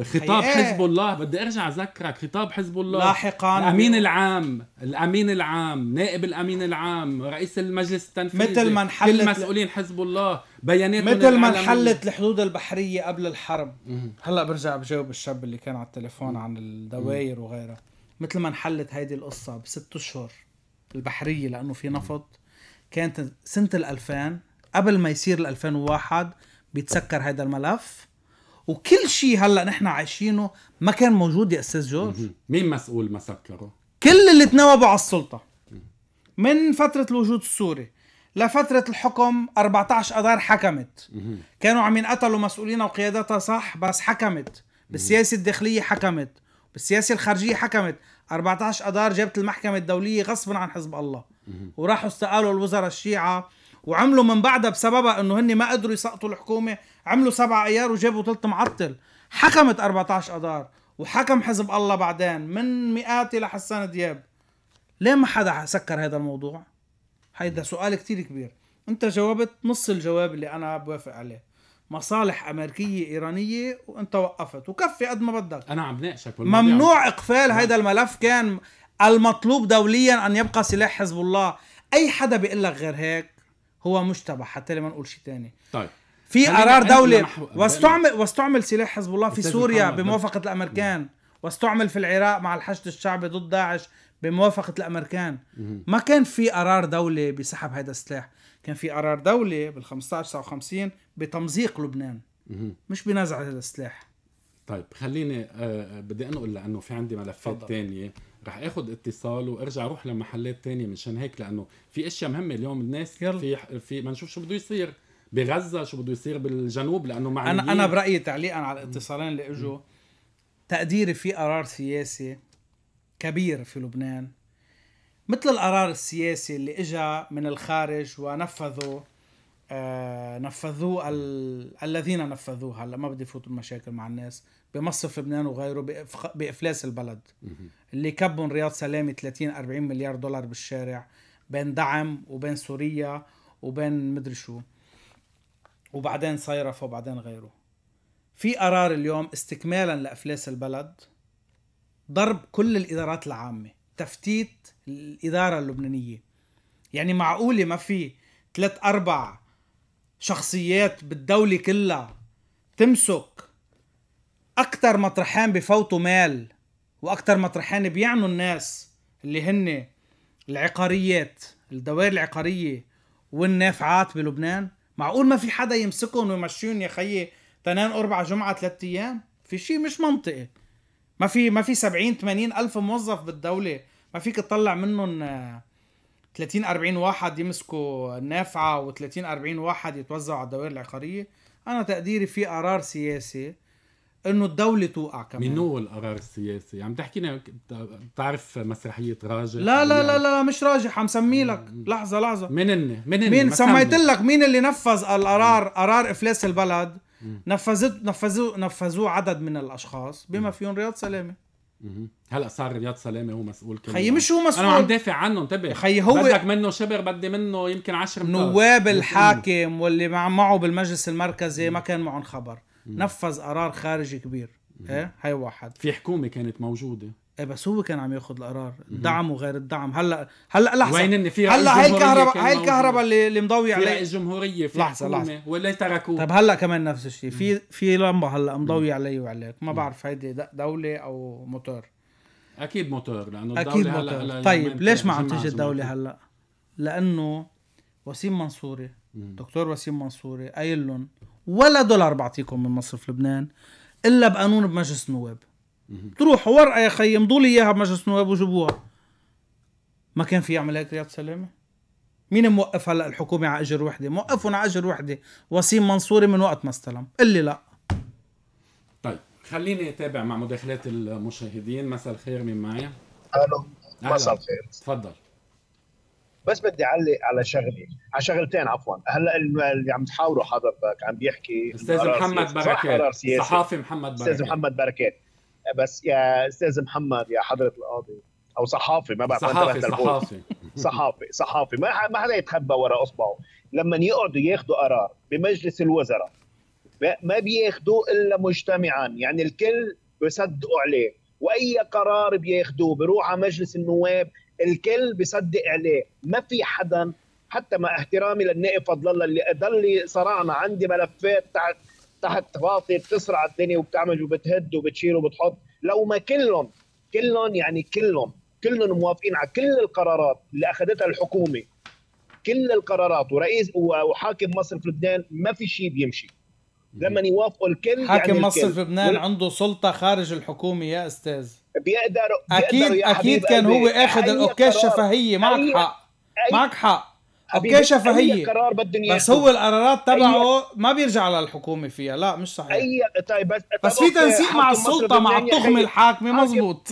خطاب حقيقة. حزب الله بدي ارجع اذكرك خطاب حزب الله لاحقا الامين العام الامين العام نائب الامين العام رئيس المجلس التنفيذي مثل ما انحلت كل مسؤولين حزب الله بيانات مثل ما انحلت الحدود البحريه قبل الحرب هلا برجع بجاوب الشاب اللي كان على التليفون عن الدواير وغيرها مثل ما انحلت هيدي القصه بست اشهر البحريه لانه في نفط كانت سنه ال 2000 قبل ما يصير ال 2001 بيتسكر هذا الملف وكل شيء هلا نحن عايشينه ما كان موجود يا استاذ جورج مين مسؤول ما سكره؟ كل اللي تناوبوا على السلطه من فتره الوجود السوري لفترة الحكم 14 أذار حكمت كانوا عم ينقتلوا مسؤولينها وقياداتها صح بس حكمت بالسياسة الداخلية حكمت بالسياسة الخارجية حكمت 14 أذار جابت المحكمة الدولية غصبا عن حزب الله وراحوا استقالوا الوزراء الشيعة وعملوا من بعدها بسببها انه هن ما قدروا يسقطوا الحكومه عملوا سبعة ايار وجابوا ثلث معطل حكمت 14 اذار وحكم حزب الله بعدين من مئات الى حسان دياب ليه ما حدا سكر هذا الموضوع هيدا سؤال كتير كبير انت جاوبت نص الجواب اللي انا بوافق عليه مصالح امريكيه ايرانيه وانت وقفت وكفي قد ما بدك انا عم ناقشك ممنوع اقفال هذا الملف كان المطلوب دوليا ان يبقى سلاح حزب الله اي حدا بيقول لك غير هيك هو مشتبه حتى لما نقول شيء ثاني طيب في قرار دولي واستعمل واستعمل سلاح حزب الله في سوريا بموافقه الامريكان واستعمل في العراق مع الحشد الشعبي ضد داعش بموافقه الامريكان ما كان في قرار دولي بسحب هذا السلاح كان في قرار دولي بال 15 59 بتمزيق لبنان مش بنزع هذا السلاح طيب خليني آه بدي انقل لانه في عندي ملفات ثانيه رح اخذ اتصال وارجع اروح لمحلات تانية مشان هيك لانه في اشياء مهمه اليوم الناس يلا. في في ما نشوف شو بده يصير بغزه شو بده يصير بالجنوب لانه مع انا انا برايي تعليقا على الاتصالين اللي اجوا تقديري في قرار سياسي كبير في لبنان مثل القرار السياسي اللي اجى من الخارج ونفذه آه، نفذوه ال... الذين نفذوه هلا ما بدي فوت بمشاكل مع الناس بمصرف لبنان وغيره بإف... بافلاس البلد اللي كبهم رياض سلامه 30 40 مليار دولار بالشارع بين دعم وبين سوريا وبين مدري شو وبعدين صيرف وبعدين غيره في قرار اليوم استكمالا لافلاس البلد ضرب كل الادارات العامه تفتيت الاداره اللبنانيه يعني معقوله ما في ثلاث اربع شخصيات بالدولة كلها تمسك أكتر مطرحين بفوتوا مال وأكتر مطرحين بيعنوا الناس اللي هن العقاريات الدوائر العقارية والنافعات بلبنان معقول ما في حدا يمسكهم ويمشيهم يا خيي تنان أربع جمعة ثلاثة أيام في شيء مش منطقي ما في ما في 70 80 ألف موظف بالدولة ما فيك تطلع منهم آه، 30 40 واحد يمسكوا النافعه و30 40 واحد يتوزعوا على الدوائر العقاريه انا تقديري في قرار سياسي انه الدوله توقع كمان من هو القرار السياسي؟ عم تحكينا بتعرف مسرحيه راجح لا لا يعني لا لا مش راجح عم سمي لك لحظه لحظه مين إني؟ مين مين سميت لك مين اللي نفذ القرار قرار افلاس البلد نفذت نفذوه نفذوه عدد من الاشخاص بما فيهم رياض سلامه هلا صار رياض سلامه هو مسؤول كمان خيي مش هو مسؤول انا عم دافع عنه انتبه خيي هو بدك منه شبر بدي منه يمكن 10 نواب الحاكم واللي مع معه بالمجلس المركزي ما كان معهم خبر نفذ قرار خارجي كبير ايه هي واحد في حكومه كانت موجوده ايه بس هو كان عم ياخذ القرار الدعم وغير الدعم هلا هلا لحظه وين ان في هلا هاي الكهرباء هاي الكهرباء اللي, اللي مضوي في الجمهوريه في لحظه لحظه ولا تركوه طيب هلا كمان نفس الشيء في في لمبه هلا مضوي علي وعليك ما بعرف هيدي دوله او موتور اكيد موتور لانه الدوله اكيد موتور. هلا هلا طيب ليش ما عم تيجي الدوله هلا لانه وسيم منصوري دكتور وسيم منصوري قايل لهم ولا دولار بعطيكم من مصرف لبنان الا بقانون بمجلس النواب تروحوا ورقه يا خي امضوا لي اياها بمجلس النواب وجيبوها ما كان في يعمل هيك رياض سلامه مين موقف هلا الحكومه على اجر وحده موقفهم على اجر وحده وسيم منصوري من وقت ما استلم قل لي لا طيب خليني اتابع مع مداخلات المشاهدين مساء الخير مين معي الو مساء الخير تفضل بس بدي اعلق على شغله على شغلتين عفوا هلا اللي عم تحاوره حضرتك عم بيحكي استاذ محمد بركات صحافي محمد بركات استاذ محمد بركات بس يا استاذ محمد يا حضره القاضي او صحافي ما بعرف صحافي صحافي صحافي صحافي ما ما حدا يتخبى وراء اصبعه لما يقعدوا ياخذوا قرار بمجلس الوزراء ما بياخذوه الا مجتمعا يعني الكل بيصدقوا عليه واي قرار بياخذوه بروح على مجلس النواب الكل بيصدق عليه ما في حدا حتى مع احترامي للنائب فضل الله اللي ضل صراعنا عندي ملفات تحت تحت تفاصيل بتسرع الدنيا وبتعمل وبتهد وبتشيل وبتحط لو ما كلهم كلهم يعني كلهم كلهم موافقين على كل القرارات اللي اخذتها الحكومه كل القرارات ورئيس وحاكم مصرف لبنان ما في شيء بيمشي لما يوافقوا الكل يعني حاكم يعني مصرف لبنان عنده سلطه خارج الحكومه يا استاذ بيقدروا اكيد بيقدر اكيد كان هو اخذ الاوكي الشفهيه معك حق معك حق اوكي شفهيه قرار بدهم بس هو القرارات تبعه أي... ما بيرجع للحكومه فيها لا مش صحيح اي طيب بس طيب، بس في تنسيق مع السلطه مع التخمه الحاكمه مزبوط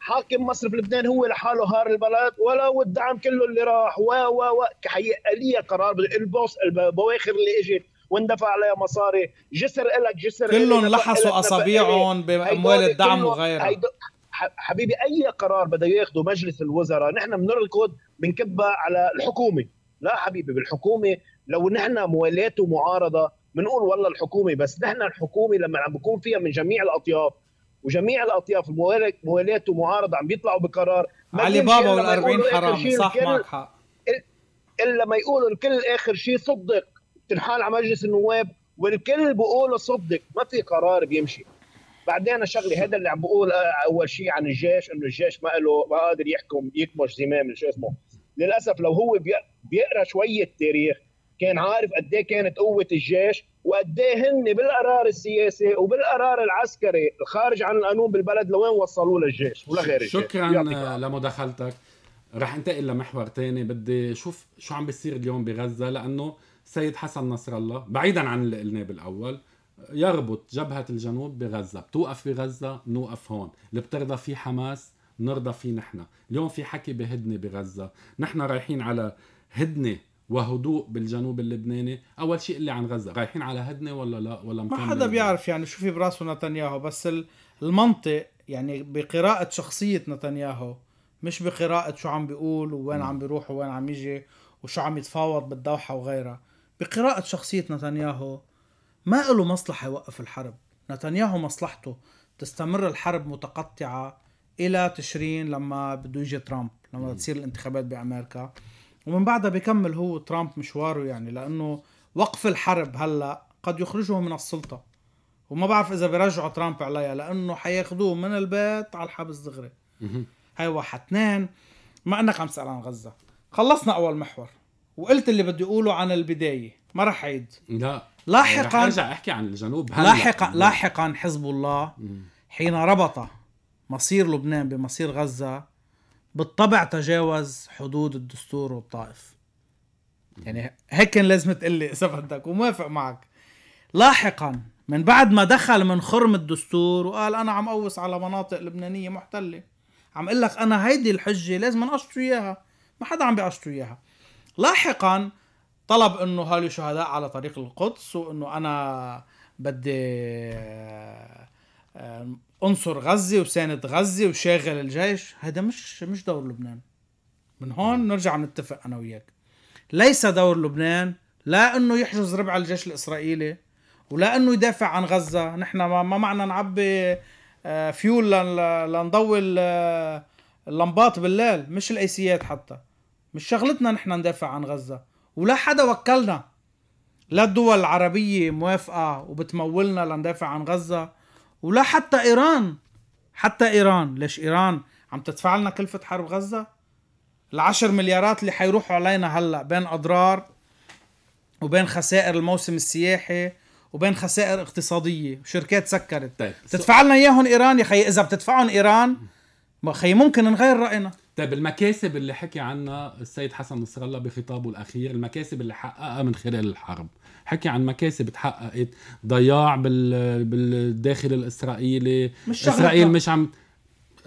حاكم مصر في لبنان هو لحاله هار البلد ولو الدعم كله اللي راح و و و آلية قرار البوس البواخر اللي اجت واندفع عليها مصاري جسر لك جسر كلهم لحسوا اصابيعهم باموال الدعم وغيرها حبيبي اي قرار بده ياخده مجلس الوزراء نحن بنركض بنكبها على الحكومه لا حبيبي بالحكومه لو نحن موالاه ومعارضه بنقول والله الحكومه بس نحن الحكومه لما عم بكون فيها من جميع الاطياف وجميع الاطياف موالاه ومعارضه عم بيطلعوا بقرار علي بابا وال40 حرام صح معك حق الا ما يقولوا الكل اخر شيء صدق بتنحال على مجلس النواب والكل بقوله صدق ما في قرار بيمشي بعدين شغله هذا اللي عم بقول آه، اول شيء عن الجيش انه الجيش ما له ما قادر يحكم يكمش زمام شو اسمه للاسف لو هو بيقرا شويه تاريخ كان عارف قد إيه كانت قوه الجيش وقد إيه هن بالقرار السياسي وبالقرار العسكري الخارج عن القانون بالبلد لوين وصلوا للجيش ولا غير الجيش شكرا لمداخلتك رح انتقل لمحور تاني بدي شوف شو عم بيصير اليوم بغزه لانه سيد حسن نصر الله بعيدا عن اللي قلناه بالاول يربط جبهه الجنوب بغزه بتوقف بغزه نوقف هون اللي بترضى فيه حماس نرضى فيه نحن اليوم في حكي بهدنة بغزة نحن رايحين على هدنة وهدوء بالجنوب اللبناني اول شيء اللي عن غزة رايحين على هدنة ولا لا ولا ما حدا بيعرف يعني شو في براسه نتنياهو بس المنطق يعني بقراءة شخصية نتنياهو مش بقراءة شو عم بيقول ووين م. عم بيروح ووين عم يجي وشو عم يتفاوض بالدوحة وغيرها بقراءة شخصية نتنياهو ما له مصلحة يوقف الحرب نتنياهو مصلحته تستمر الحرب متقطعة الى تشرين لما بده يجي ترامب لما تصير الانتخابات بامريكا ومن بعدها بكمل هو ترامب مشواره يعني لانه وقف الحرب هلا قد يخرجه من السلطه وما بعرف اذا بيرجعوا ترامب عليها لانه حياخذوه من البيت على الحبس دغري هاي واحد اثنين ما انك عم تسال عن غزه خلصنا اول محور وقلت اللي بدي اقوله عن البدايه ما رح عيد لا لاحقا رح ارجع احكي عن الجنوب لاحقا لاحقا حزب الله حين ربط مصير لبنان بمصير غزة بالطبع تجاوز حدود الدستور والطائف يعني هيك كان لازم تقلي بدك وموافق معك لاحقا من بعد ما دخل من خرم الدستور وقال انا عم أوس على مناطق لبنانيه محتله عم اقول لك انا هيدي الحجه لازم انقشطوا اياها ما حدا عم بيقشطوا اياها لاحقا طلب انه هالي شهداء على طريق القدس وانه انا بدي آه، آه، انصر غزه وساند غزه وشاغل الجيش هذا مش مش دور لبنان من هون نرجع نتفق انا وياك ليس دور لبنان لا انه يحجز ربع الجيش الاسرائيلي ولا انه يدافع عن غزه نحن ما معنا نعبي فيول آه، لنضوي اللمبات بالليل مش الايسيات حتى مش شغلتنا نحن ندافع عن غزه ولا حدا وكلنا لا الدول العربيه موافقه وبتمولنا لندافع عن غزه ولا حتى ايران حتى ايران ليش ايران عم تدفع لنا كلفه حرب غزه العشر مليارات اللي حيروحوا علينا هلا بين اضرار وبين خسائر الموسم السياحي وبين خسائر اقتصادية وشركات سكرت طيب. تدفع لنا اياهم ايران يا خي اذا بتدفعهم ايران ما خي ممكن نغير راينا طيب المكاسب اللي حكي عنها السيد حسن نصر الله بخطابه الاخير المكاسب اللي حققها من خلال الحرب حكي عن مكاسب تحققت ضياع بال... بالداخل الاسرائيلي مش اسرائيل مش عم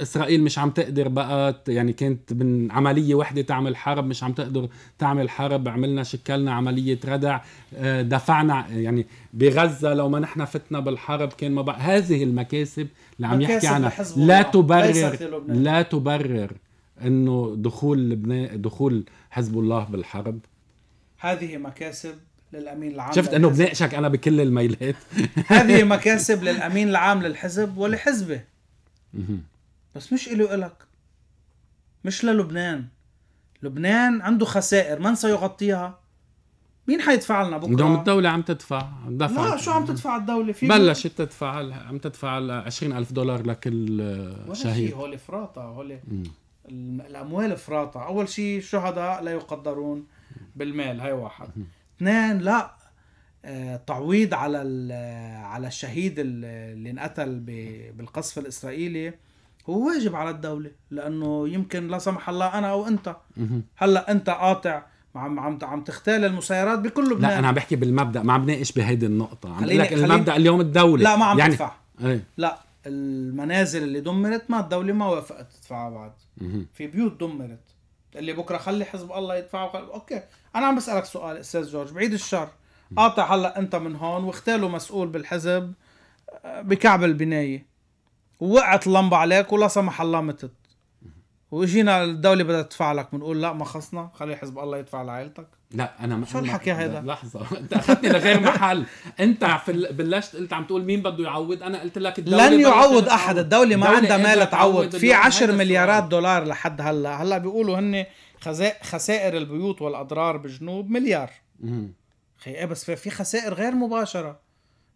اسرائيل مش عم تقدر بقى يعني كانت من عمليه وحده تعمل حرب مش عم تقدر تعمل حرب عملنا شكلنا عمليه ردع آه، دفعنا يعني بغزه لو ما نحن فتنا بالحرب كان ما بقى هذه المكاسب اللي عم يحكي عنها لا تبرر لا تبرر انه دخول لبنان دخول حزب الله بالحرب هذه مكاسب للامين العام شفت انه بناقشك انا بكل الميلات هذه مكاسب للامين العام للحزب ولحزبه بس مش له إلك مش للبنان لبنان عنده خسائر من سيغطيها مين حيدفع لنا بكره؟ دوم الدولة عم تدفع دفع لا شو عم تدفع الدولة في بلشت تدفع عم تدفع 20000 دولار لكل شهيد ولا شيء فراطة هولي الاموال فراطه اول شيء الشهداء لا يقدرون بالمال هاي واحد اثنين لا آه، تعويض على على الشهيد اللي انقتل بالقصف الاسرائيلي هو واجب على الدوله لانه يمكن لا سمح الله انا او انت هلا انت قاطع عم عم عم تختال المسيرات بكل لبنان لا انا عم بحكي بالمبدا ما عم بناقش بهيدي النقطه عم بقول لك المبدا اليوم الدوله لا ما عم يعني... بدفع ايه؟ لا المنازل اللي دمرت ما الدولة ما وافقت تدفعها بعد في بيوت دمرت اللي بكره خلي حزب الله يدفعه وخل... اوكي انا عم بسالك سؤال استاذ جورج بعيد الشر قاطع هلا انت من هون واختالوا مسؤول بالحزب آه، بكعب البنايه ووقعت اللمبه عليك ولا سمح الله متت واجينا الدوله بدها تدفع لك بنقول لا ما خصنا خلي حزب الله يدفع لعائلتك لا انا شو الحكي هذا؟ لحظه انت اخذتني لغير محل انت في بلشت قلت عم تقول مين بده يعوض انا قلت لك الدوله لن يعوض احد الدوله ما عندها مال تعوض في 10 مليارات دولار لحد هلا هلا بيقولوا هن خسائر البيوت والاضرار بجنوب مليار خي إيه بس في خسائر غير مباشره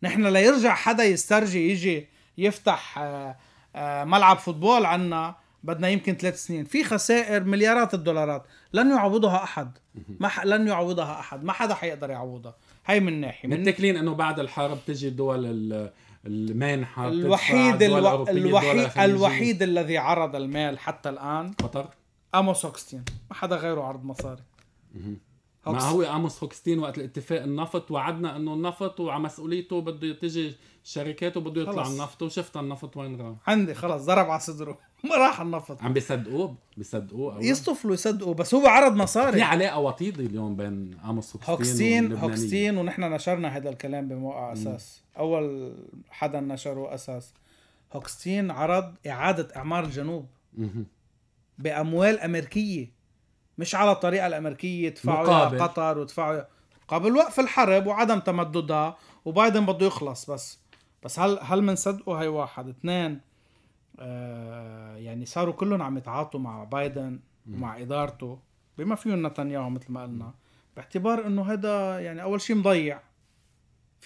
نحن ليرجع حدا يسترجي يجي يفتح آه، آه، ملعب فوتبول عنا بدنا يمكن ثلاث سنين في خسائر مليارات الدولارات لن يعوضها احد ما ح... لن يعوضها احد ما حدا حيقدر يعوضها هي من ناحيه من... متكلين انه بعد الحرب تجي الدول ال... المانحه الوحيد الو... الوحيد الوحيد الذي عرض المال حتى الان قطر اموس اوكستين ما حدا غيره عرض مصاري ما هو قاموس هوكستين وقت الاتفاق النفط وعدنا انه النفط وعلى مسؤوليته بده تيجي الشركات وبده يطلع خلص. النفط وشفت النفط وين راح عندي خلص ضرب على صدره ما راح النفط عم بيصدقوه بيصدقوه يصطفلوا يصدقوه بس هو عرض مصاري في علاقه وطيده اليوم بين قاموس هوكستين هوكستين هوكستين ونحن نشرنا هذا الكلام بموقع اساس م. اول حدا نشره اساس هوكستين عرض اعاده اعمار الجنوب م. باموال امريكيه مش على الطريقه الامريكيه يدفعوا قطر ودفعوا قبل وقف الحرب وعدم تمددها وبايدن بده يخلص بس بس هل هل بنصدقه هي واحد اثنين آه يعني صاروا كلهم عم يتعاطوا مع بايدن ومع ادارته بما فيهم نتنياهو مثل ما قلنا باعتبار انه هذا يعني اول شيء مضيع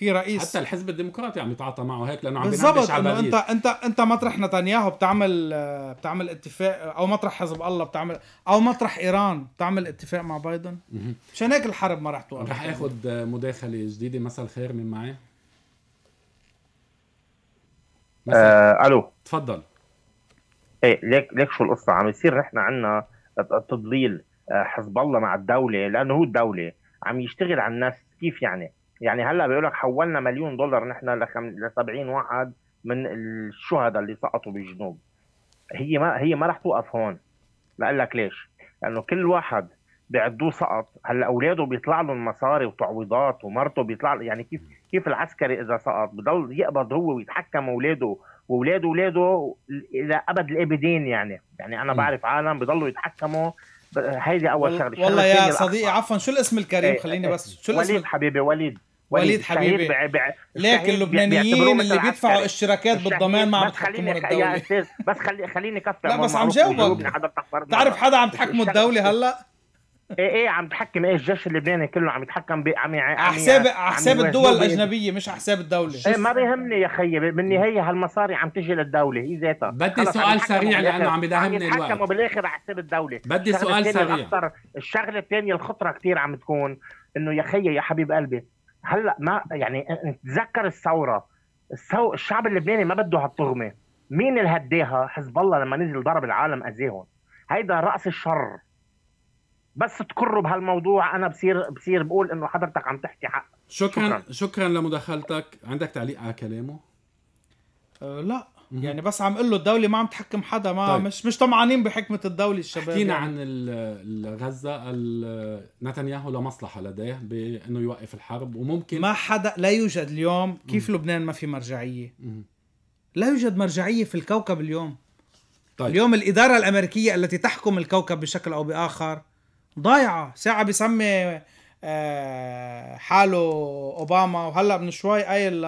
في رئيس حتى الحزب الديمقراطي عم يتعاطى معه هيك لانه عم بالضبط انه انت انت انت مطرح نتنياهو بتعمل بتعمل اتفاق او مطرح حزب الله بتعمل او مطرح ايران بتعمل اتفاق مع بايدن مشان هيك الحرب ما رح توقف رح اخذ مداخله جديده مساء الخير من معي آه، الو تفضل ايه ليك ليك شو القصه عم يصير نحن عندنا تضليل آه، حزب الله مع الدوله لانه هو الدوله عم يشتغل على الناس كيف يعني يعني هلا بيقول لك حولنا مليون دولار نحن ل 70 واحد من الشهداء اللي سقطوا بالجنوب هي ما هي ما رح توقف هون لاقول لك ليش لانه يعني كل واحد بيعدوه سقط هلا اولاده بيطلع لهم مصاري وتعويضات ومرته بيطلع يعني كيف كيف العسكري اذا سقط بضل يقبض هو ويتحكم اولاده واولاد اولاده الى ابد الابدين يعني يعني انا بعرف عالم بضلوا يتحكموا هيدي اول شغله والله يا صديقي عفوا شو الاسم الكريم إيه، خليني إيه. بس شو الاسم وليد حبيبي وليد وليد حبيبي ليك اللبنانيين اللي بيدفعوا عسكري. اشتراكات بالضمان ما عم تحكموا الدولة يا استاذ بس خلي خليني كفر لا بس عم جاوبك تعرف حدا عم تحكمه الدولة هلا؟ ايه ايه عم تحكم ايه الجيش اللبناني كله عم يتحكم ب عم على حساب على حساب الدول الاجنبيه مش على حساب الدوله ايه ما بيهمني يا خيي بالنهايه هالمصاري عم تجي للدوله هي ذاتها بدي سؤال سريع لانه عم يداهمني الوقت عم بالاخر على حساب الدوله بدي سؤال سريع الشغله الثانيه الخطره كثير عم تكون انه يا خيي يا حبيب قلبي هلا ما يعني نتذكر الثوره الثو... الشعب اللبناني ما بده هالطغمه مين اللي هداها حزب الله لما نزل ضرب العالم اذاهم هيدا راس الشر بس تكروا بهالموضوع انا بصير بصير بقول انه حضرتك عم تحكي حق شكرا شكرا, شكرا لمداخلتك عندك تعليق على كلامه أه لا يعني بس عم قله الدوله ما عم تحكم حدا ما طيب. مش مش طمعانين بحكمه الدوله الشباب حكينا يعني. عن غزه نتنياهو لمصلحه لديه بانه يوقف الحرب وممكن ما حدا لا يوجد اليوم كيف مم. لبنان ما في مرجعيه مم. لا يوجد مرجعيه في الكوكب اليوم طيب. اليوم الاداره الامريكيه التي تحكم الكوكب بشكل او باخر ضايعه ساعه بيسمي آه، حاله اوباما وهلا من شوي قايل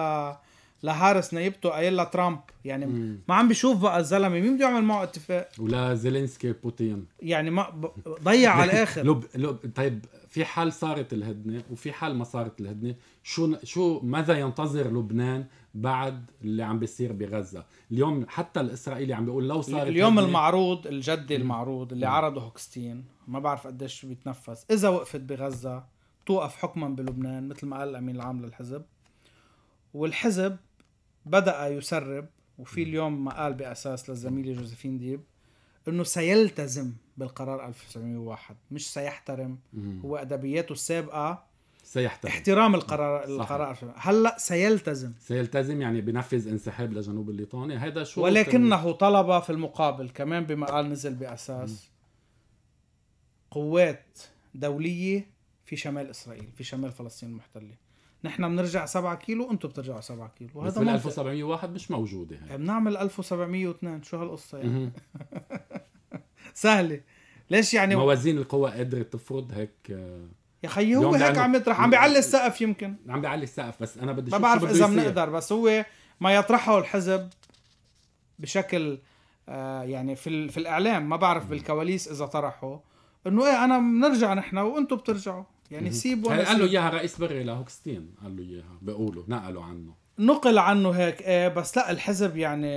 لحارس نايبته ايلا ترامب يعني مم. ما عم بشوف بقى الزلمه مين بده يعمل معه اتفاق ولا زيلينسكي بوتين يعني ما ضيع على الاخر لب لب طيب في حال صارت الهدنه وفي حال ما صارت الهدنه شو شو ماذا ينتظر لبنان بعد اللي عم بيصير بغزه اليوم حتى الاسرائيلي عم بيقول لو صارت اليوم هدنة المعروض الجدي المعروض اللي مم. عرضه هوكستين ما بعرف قديش بيتنفس اذا وقفت بغزه توقف حكما بلبنان مثل ما قال الامين العام للحزب والحزب بدأ يسرب وفي اليوم مقال بأساس للزميلة جوزيفين ديب انه سيلتزم بالقرار 1901 مش سيحترم هو ادبياته السابقه سيحترم احترام القرار صح. القرار هلا سيلتزم سيلتزم يعني بنفذ انسحاب لجنوب الليطاني هذا شو ولكنه تم... طلب في المقابل كمان بمقال نزل باساس قوات دوليه في شمال اسرائيل في شمال فلسطين المحتله نحن بنرجع 7 كيلو انتم بترجعوا 7 كيلو وهذا بس 1701 مش موجوده هي بنعمل 1702 شو هالقصه يعني سهله ليش يعني موازين القوى قادره تفرض هيك آه، يا خيي هو هيك عم يطرح عم بيعلي السقف يمكن عم بيعلي السقف بس انا بدي ما بعرف اذا بنقدر بس هو ما يطرحه الحزب بشكل آه يعني في في الاعلام ما بعرف بالكواليس اذا طرحه انه ايه انا بنرجع نحن وانتم بترجعوا يعني سيبه قال له اياها رئيس بري لهوكستين قال له اياها بيقولوا نقلوا عنه نقل عنه هيك ايه بس لا الحزب يعني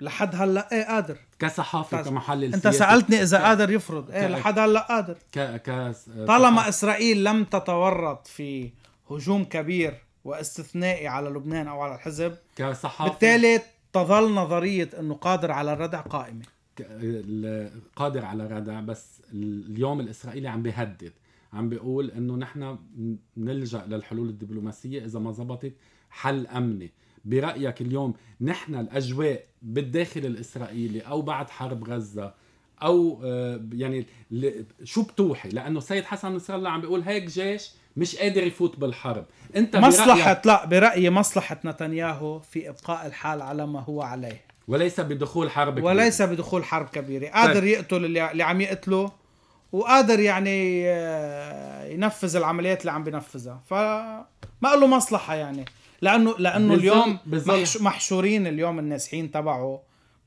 لحد هلا ايه قادر كصحافي كمحلل انت سالتني اذا ك... قادر يفرض ايه ك... لحد هلا قادر ك... ك... طالما اسرائيل لم تتورط في هجوم كبير واستثنائي على لبنان او على الحزب كصحافي بالتالي تظل نظريه انه قادر على الردع قائمه قادر على ردع بس اليوم الاسرائيلي عم بيهدد عم بيقول انه نحن بنلجا للحلول الدبلوماسيه اذا ما زبطت حل امني برايك اليوم نحن الاجواء بالداخل الاسرائيلي او بعد حرب غزه او آه، يعني شو بتوحي لانه سيد حسن نصر الله عم بيقول هيك جيش مش قادر يفوت بالحرب انت مصلحه برأيك... لا برايي مصلحه نتنياهو في ابقاء الحال على ما هو عليه وليس بدخول حرب كبيرة. وليس بدخول حرب كبيرة طيب. قادر طيب. يقتل اللي عم يقتله وقادر يعني آه، ينفذ العمليات اللي عم بينفذها فما له مصلحة يعني لأنه لأنه بالزل اليوم بالزل محشورين اليوم النازحين تبعه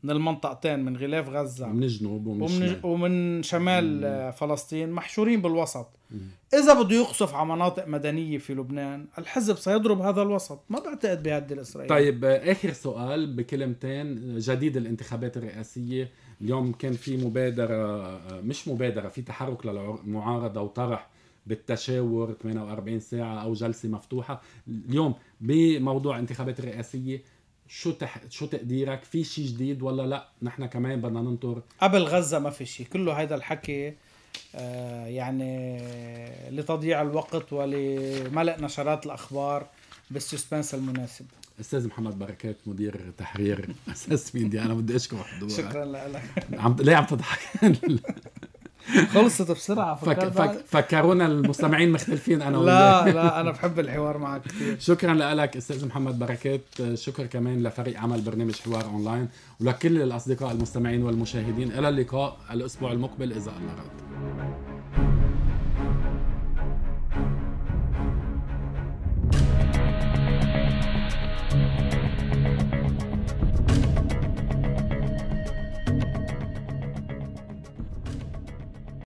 من المنطقتين من غلاف غزة من الجنوب ومن, ومن, الشمال. ومن شمال مم. فلسطين محشورين بالوسط مم. إذا بده يقصف على مناطق مدنية في لبنان الحزب سيضرب هذا الوسط ما بعتقد بيهدي الإسرائيل طيب آخر سؤال بكلمتين جديد الانتخابات الرئاسية اليوم كان في مبادرة مش مبادرة في تحرك للمعارضة وطرح بالتشاور 48 ساعة أو جلسة مفتوحة اليوم بموضوع انتخابات الرئاسية شو تح... شو تقديرك في شيء جديد ولا لا نحن كمان بدنا ننطر قبل غزه ما في شيء كله هذا الحكي آه يعني لتضييع الوقت ولملء نشرات الاخبار بالسسبنس المناسب استاذ محمد بركات مدير تحرير اساس ميديا انا بدي اشكر حضورك شكرا لك عم ليه عم تضحك خلصت بسرعه فك فك فكرونا المستمعين مختلفين انا لا وياك. لا انا بحب الحوار معك كثير شكرا لك استاذ محمد بركات شكر كمان لفريق عمل برنامج حوار اونلاين ولكل الاصدقاء المستمعين والمشاهدين الى اللقاء الاسبوع المقبل اذا الله راد